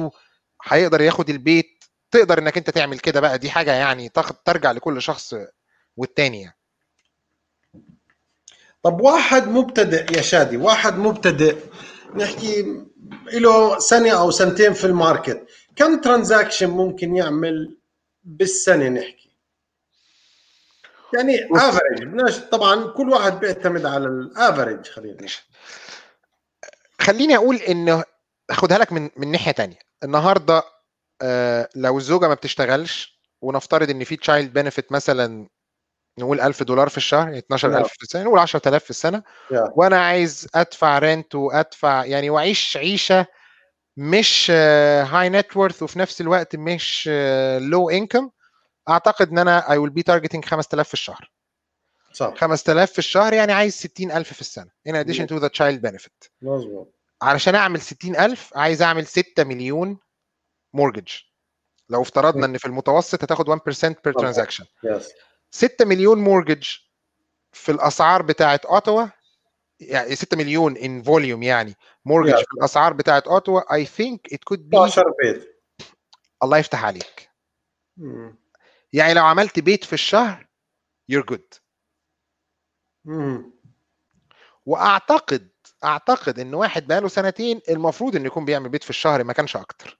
هيقدر ياخد البيت تقدر انك انت تعمل كده بقى دي حاجه يعني ترجع لكل شخص والتاني يعني. طب واحد مبتدئ يا شادي واحد مبتدئ نحكي له سنه او سنتين في الماركت كم ترانزاكشن ممكن يعمل بالسنه نحكي يعني افريج طبعا كل واحد بيعتمد على الافريج خلينا خليني اقول انه اخدها لك من من ناحيه تانية النهارده آه، لو الزوجه ما بتشتغلش ونفترض ان في تشايلد بنفيت مثلا نقول 1000 دولار في الشهر يعني 12000 نعم. في السنه نقول 10000 في السنه yeah. وانا عايز ادفع رنت وادفع يعني واعيش عيشه مش هاي نت ورث وفي نفس الوقت مش لو آه، انكم اعتقد ان انا اي ويل بي تارجتنج 5000 في الشهر صح 5000 في الشهر يعني عايز 60000 في السنه ان اديشن تو ذا تشايلد بنفيت مظبوط علشان اعمل 60000 عايز اعمل 6 مليون مورجج لو افترضنا ان في المتوسط هتاخد 1% بير ترانزاكشن 6 مليون مورجج في الاسعار بتاعه اوتوا يعني 6 مليون ان فوليوم يعني مورجج في الاسعار بتاعه اوتوا اي ثينك ات كود بي 12 بيت الله يفتح عليك يعني لو عملت بيت في الشهر يور جود واعتقد اعتقد ان واحد بقاله سنتين المفروض انه يكون بيعمل بيت في الشهر ما كانش اكتر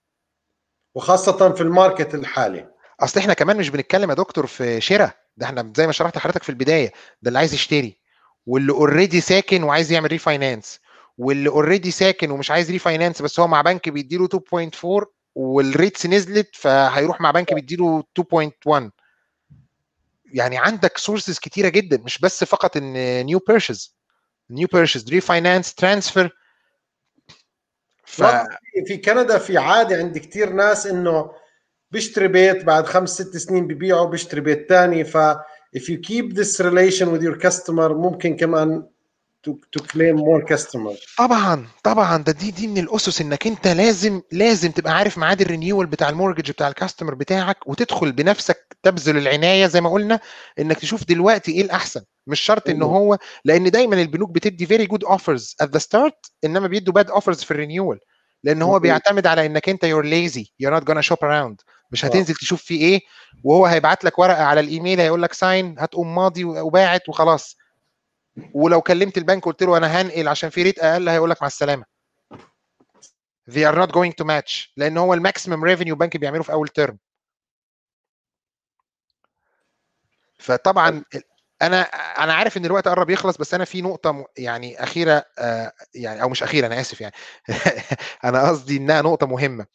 وخاصه في الماركت الحالي اصل احنا كمان مش بنتكلم يا دكتور في شراء ده احنا زي ما شرحت لحضرتك في البدايه ده اللي عايز يشتري واللي اوريدي ساكن وعايز يعمل ريفاينانس واللي اوريدي ساكن ومش عايز ريفاينانس بس هو مع بنك بيديله 2.4 والريتس نزلت فهيروح مع بنك بيديله 2.1 يعني عندك سورسز كتيره جدا مش بس فقط ان نيو بيرشز نيو بيرشز ريفاينانس ترانسفير ف... في كندا في عادي عند كثير ناس انه بيشتري بيت بعد خمس ست سنين ببيعه بيشتري بيت ثاني ف if you keep this relation with your customer ممكن كمان to claim more customers طبعا طبعا ده دي دي من الاسس انك انت لازم لازم تبقى عارف ميعاد الرينيول بتاع المورجج بتاع الكاستمر بتاعك وتدخل بنفسك تبذل العنايه زي ما قلنا انك تشوف دلوقتي ايه الاحسن مش شرط ان أيوة. هو لان دايما البنوك بتدي فيري جود اوفرز ات ذا ستارت انما بيدوا باد اوفرز في الرينيول لان هو بيعتمد على انك انت يور ليزي يور نوت جونا شوب اراوند مش آه. هتنزل تشوف فيه ايه وهو هيبعت لك ورقه على الايميل هيقول لك ساين هتقوم ماضي وباعت وخلاص ولو كلمت البنك قلت له انا هنقل عشان في ريت اقل هيقول لك مع السلامه they are not going to match لان هو الماكسيمم ريفينيو بنك بيعمله في اول ترم فطبعا انا انا عارف ان الوقت قرب يخلص بس انا في نقطه يعني اخيره آه، يعني او مش اخيره انا اسف يعني انا قصدي انها نقطه مهمه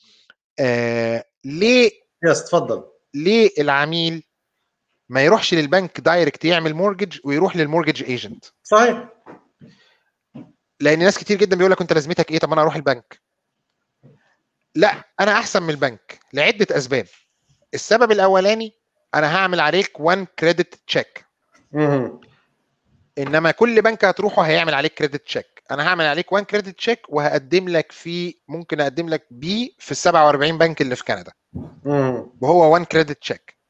آه، ليه يس تفضل ليه العميل ما يروحش للبنك دايركت يعمل مورجج ويروح للمورجج ايجنت صحيح لان ناس كتير جدا بيقول لك انت لازمتك ايه طب انا اروح البنك لا انا احسن من البنك لعده اسباب السبب الاولاني انا هعمل عليك وان كريدت تشيك انما كل بنك هتروحه هيعمل عليك كريدت تشيك انا هعمل عليك وان كريدت تشيك وهقدم لك فيه ممكن اقدم لك بي في ال 47 بنك اللي في كندا وهو وان كريدت تشيك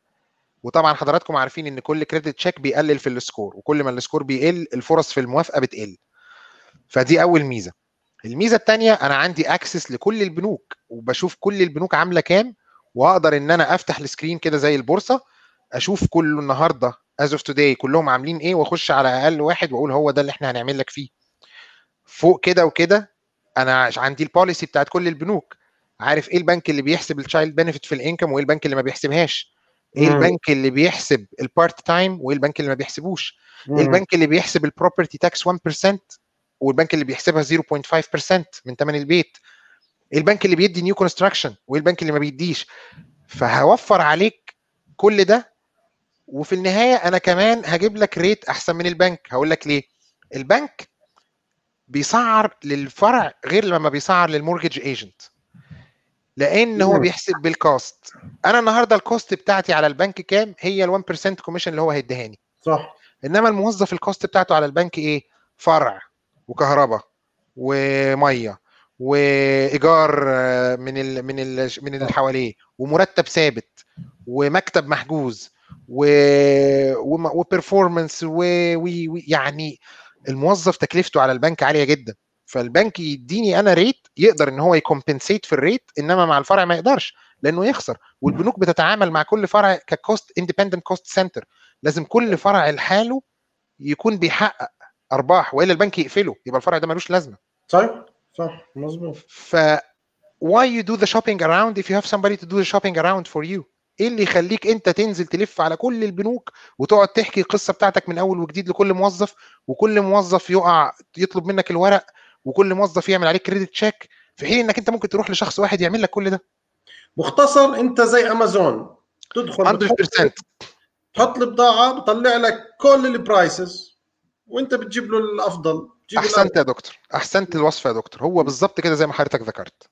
وطبعا حضراتكم عارفين ان كل كريدت تشيك بيقلل في السكور وكل ما السكور بيقل الفرص في الموافقه بتقل فدي اول ميزه الميزه الثانيه انا عندي اكسس لكل البنوك وبشوف كل البنوك عامله كام واقدر ان انا افتح السكرين كده زي البورصه اشوف كل النهارده از اوف توداي كلهم عاملين ايه واخش على اقل واحد واقول هو ده اللي احنا هنعمل لك فيه فوق كده وكده انا عندي البوليسي بتاعت كل البنوك عارف ايه البنك اللي بيحسب التشايلد بنفيت في الانكم وايه البنك اللي ما بيحسبهاش ايه البنك اللي بيحسب البارت تايم وايه البنك اللي ما بيحسبوش ايه البنك اللي بيحسب البروبرتي تاكس 1% والبنك اللي بيحسبها 0.5% من ثمن البيت ايه البنك اللي بيدي نيو كونستراكشن وايه البنك اللي ما بيديش فهوفر عليك كل ده وفي النهايه انا كمان هجيب لك ريت احسن من البنك هقول لك ليه البنك بيسعر للفرع غير لما بيسعر للمورجج ايجنت لان هو بيحسب بالكوست انا النهارده الكوست بتاعتي على البنك كام هي ال 1% كوميشن اللي هو لي صح انما الموظف الكوست بتاعته على البنك ايه فرع وكهرباء وميه وايجار من الـ من الـ من اللي حواليه ومرتب ثابت ومكتب محجوز و وبرفورمانس و... و... يعني الموظف تكلفته على البنك عاليه جدا فالبنك يديني انا ريت يقدر ان هو يكمبنسيت في الريت انما مع الفرع ما يقدرش لانه يخسر والبنوك بتتعامل مع كل فرع ككوست اندبندنت كوست سنتر لازم كل فرع لحاله يكون بيحقق ارباح والا البنك يقفله يبقى الفرع ده ملوش لازمه طيب صح مظبوط ف why you do the shopping around if you have somebody to do the shopping around for you ايه اللي يخليك انت تنزل تلف على كل البنوك وتقعد تحكي القصه بتاعتك من اول وجديد لكل موظف وكل موظف يقع يطلب منك الورق وكل موظف يعمل عليك كريدت تشيك في حين انك انت ممكن تروح لشخص واحد يعمل لك كل ده مختصر انت زي امازون تدخل 100% تحط البضاعه بطلع لك كل البرايسز وانت بتجيب له الافضل بتجيب احسنت الأفضل. يا دكتور احسنت الوصف يا دكتور هو بالظبط كده زي ما حضرتك ذكرت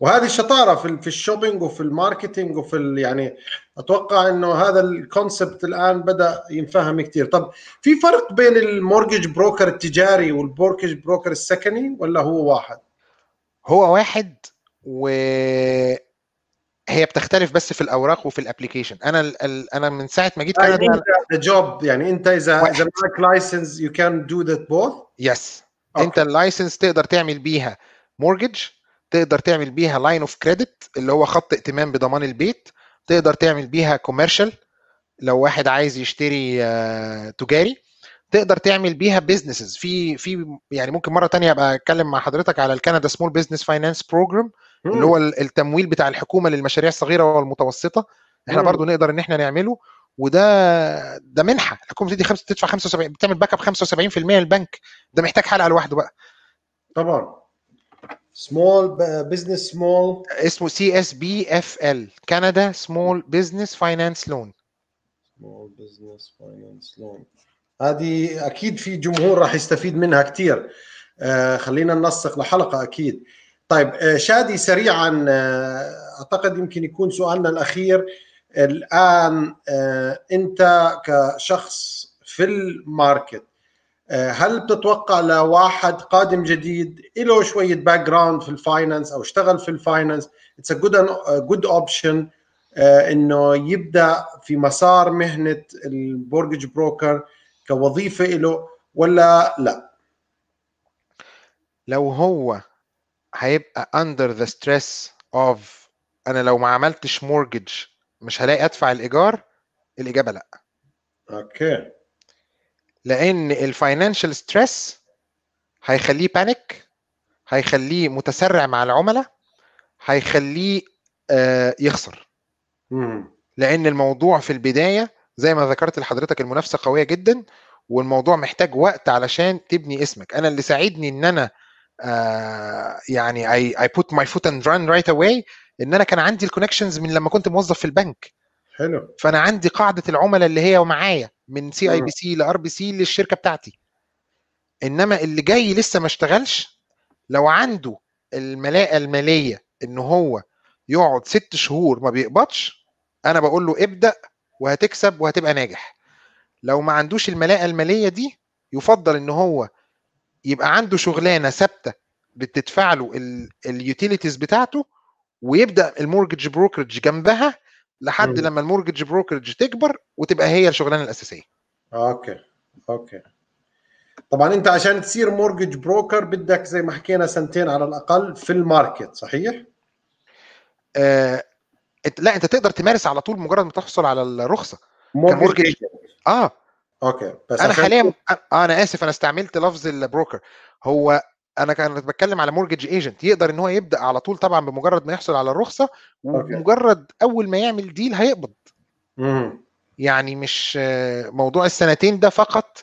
وهذه الشطاره في في الشوبينج وفي الماركتينج وفي يعني اتوقع انه هذا الكونسبت الان بدا ينفهم كثير طب في فرق بين المورجج بروكر التجاري والبوركج بروكر السكني ولا هو واحد هو واحد و هي بتختلف بس في الاوراق وفي الابلكيشن انا الـ الـ انا من ساعه ما جيت يعني كندا ذا جوب يعني انت اذا اذا معك لايسنس يو كان دو ذات بوث يس انت اللايسنس تقدر تعمل بيها مورجج تقدر تعمل بيها لاين اوف كريدت اللي هو خط ائتمان بضمان البيت تقدر تعمل بيها كوميرشال لو واحد عايز يشتري آه، تجاري تقدر تعمل بيها بيزنسز في في يعني ممكن مره تانية ابقى اتكلم مع حضرتك على الكندا سمول بزنس فاينانس بروجرام اللي هو التمويل بتاع الحكومه للمشاريع الصغيره والمتوسطه احنا برضو نقدر ان احنا نعمله وده ده منحه الحكومه بتدي خمسه تدفع 75 بتعمل باك اب 75% للبنك ده محتاج حلقه لوحده بقى طبعا سمول بزنس سمول اسمه سي اس بي اف ال كندا سمول بزنس فاينانس لون سمول بزنس فاينانس لون هذه اكيد في جمهور راح يستفيد منها كثير آه خلينا ننسق لحلقه اكيد طيب آه شادي سريعا آه اعتقد يمكن يكون سؤالنا الاخير الان آه، انت كشخص في الماركت آه، هل بتتوقع لواحد قادم جديد له شويه باك جراوند في الفاينانس او اشتغل في الفاينانس اتس جود جود اوبشن انه يبدا في مسار مهنه البورجج بروكر كوظيفه له ولا لا لو هو هيبقى اندر ذا ستريس اوف انا لو ما عملتش مورجج مش هلاقي ادفع الايجار الاجابه لا اوكي لان الفاينانشال ستريس هيخليه بانيك هيخليه متسرع مع العملاء هيخليه آه، يخسر لان الموضوع في البدايه زي ما ذكرت لحضرتك المنافسه قويه جدا والموضوع محتاج وقت علشان تبني اسمك انا اللي ساعدني ان انا آه يعني اي اي بوت ماي فوت اند ران رايت اواي ان انا كان عندي الكونكشنز من لما كنت موظف في البنك حلو فانا عندي قاعده العملاء اللي هي ومعايا من سي اي بي سي لار بي سي للشركه بتاعتي انما اللي جاي لسه ما اشتغلش لو عنده الملاءه الماليه ان هو يقعد ست شهور ما بيقبضش انا بقول له ابدا وهتكسب وهتبقى ناجح لو ما عندوش الملاءه الماليه دي يفضل ان هو يبقى عنده شغلانه ثابته بتدفع له اليوتيليتيز بتاعته ويبدا المورجج بروكرج جنبها لحد لما المورجج بروكرج تكبر وتبقى هي الشغلانه الاساسيه اوكي اوكي طبعا انت عشان تصير مورجج بروكر بدك زي ما حكينا سنتين على الاقل في الماركت صحيح آه، لا انت تقدر تمارس على طول مجرد ما تحصل على الرخصه مورجج اه اوكي بس انا حاليا انا اسف انا استعملت لفظ البروكر هو انا كنت بتكلم على مورجج ايجنت يقدر ان هو يبدا على طول طبعا بمجرد ما يحصل على الرخصه ومجرد اول ما يعمل ديل هيقبض يعني مش موضوع السنتين ده فقط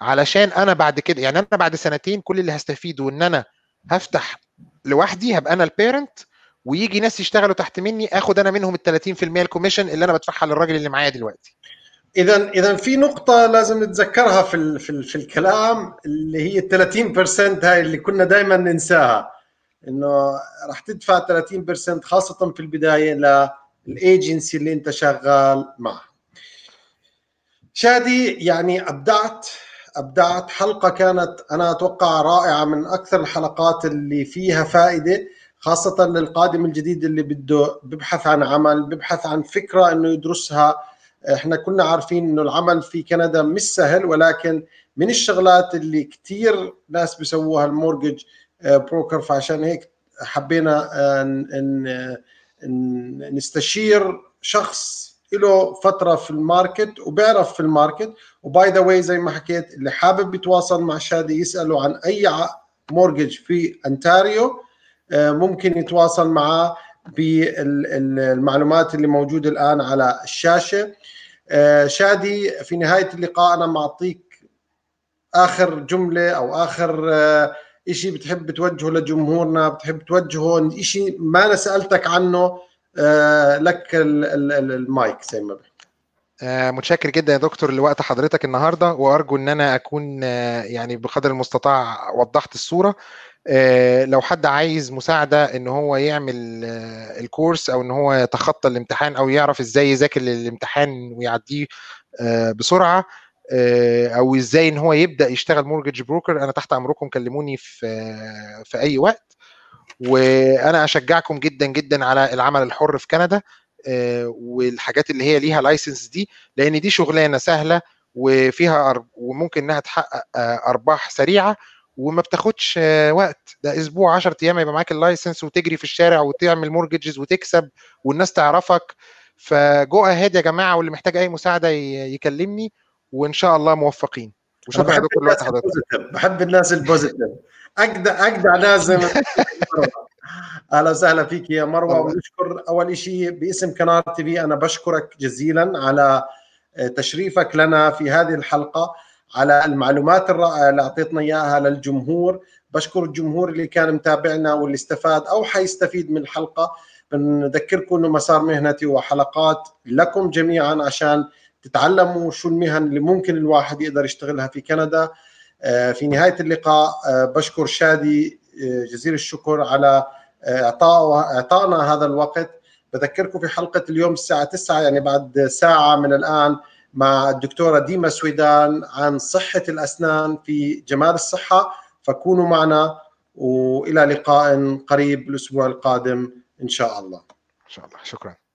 علشان انا بعد كده يعني انا بعد سنتين كل اللي هستفيده ان انا هفتح لوحدي هبقى انا البيرنت ويجي ناس يشتغلوا تحت مني اخد انا منهم ال 30% الكوميشن اللي انا بدفعها للراجل اللي معايا دلوقتي اذا اذا في نقطه لازم نتذكرها في ال في, ال في الكلام اللي هي ال 30% هاي اللي كنا دائما ننساها انه راح تدفع 30% خاصه في البدايه للايجنسي اللي انت شغال معه شادي يعني ابدعت ابدعت حلقه كانت انا اتوقع رائعه من اكثر الحلقات اللي فيها فائده خاصه للقادم الجديد اللي بده ببحث عن عمل ببحث عن فكره انه يدرسها احنا كنا عارفين انه العمل في كندا مش سهل ولكن من الشغلات اللي كثير ناس بيسووها المورجج آه، بروكر فعشان هيك حبينا آه، ان نستشير شخص له فتره في الماركت وبيعرف في الماركت وباي ذا واي زي ما حكيت اللي حابب يتواصل مع شادي يساله عن اي مورجج في انتاريو آه، ممكن يتواصل معاه بالمعلومات اللي موجوده الان على الشاشه آه، شادي في نهايه اللقاء انا معطيك اخر جمله او اخر آه، شيء بتحب توجهه لجمهورنا بتحب توجهه شيء ما انا سالتك عنه آه، لك المايك زي ما بحكي آه، متشكر جدا يا دكتور لوقت حضرتك النهارده وارجو ان انا اكون آه، يعني بقدر المستطاع وضحت الصوره آه، لو حد عايز مساعده ان هو يعمل الكورس او ان هو يتخطى الامتحان او يعرف ازاي يذاكر للامتحان ويعديه بسرعه او ازاي ان هو يبدا يشتغل مورجج بروكر انا تحت امركم كلموني في في اي وقت وانا اشجعكم جدا جدا على العمل الحر في كندا آه، والحاجات اللي هي ليها لايسنس دي لان دي شغلانه سهله وفيها وممكن انها تحقق آه، ارباح سريعه وما بتاخدش آه، وقت ده اسبوع 10 ايام يبقى معاك اللايسنس وتجري في الشارع وتعمل مورجيجز وتكسب والناس تعرفك فجو اهيد يا جماعه واللي محتاج اي مساعده يكلمني وان شاء الله موفقين وشكرا لكم الوقت حضرتك بحب الناس البوزيتيف اجدع اجدع ناس اهلا وسهلا فيك يا مروه ونشكر اول شيء باسم قناه تي في انا بشكرك جزيلا على آه، تشريفك لنا في هذه الحلقه على المعلومات الرائعه اللي اعطيتنا اياها للجمهور بشكر الجمهور اللي كان متابعنا واللي استفاد او حيستفيد من الحلقه بنذكركم انه مسار مهنتي وحلقات لكم جميعا عشان تتعلموا شو المهن اللي ممكن الواحد يقدر يشتغلها في كندا آه، في نهايه اللقاء آه، بشكر شادي جزيل الشكر على اعطانا هذا الوقت بذكركم في حلقه اليوم الساعه 9 يعني بعد ساعه من الان مع الدكتوره ديما سويدان عن صحه الاسنان في جمال الصحه فكونوا معنا والى لقاء قريب الاسبوع القادم ان شاء الله ان شاء الله شكرا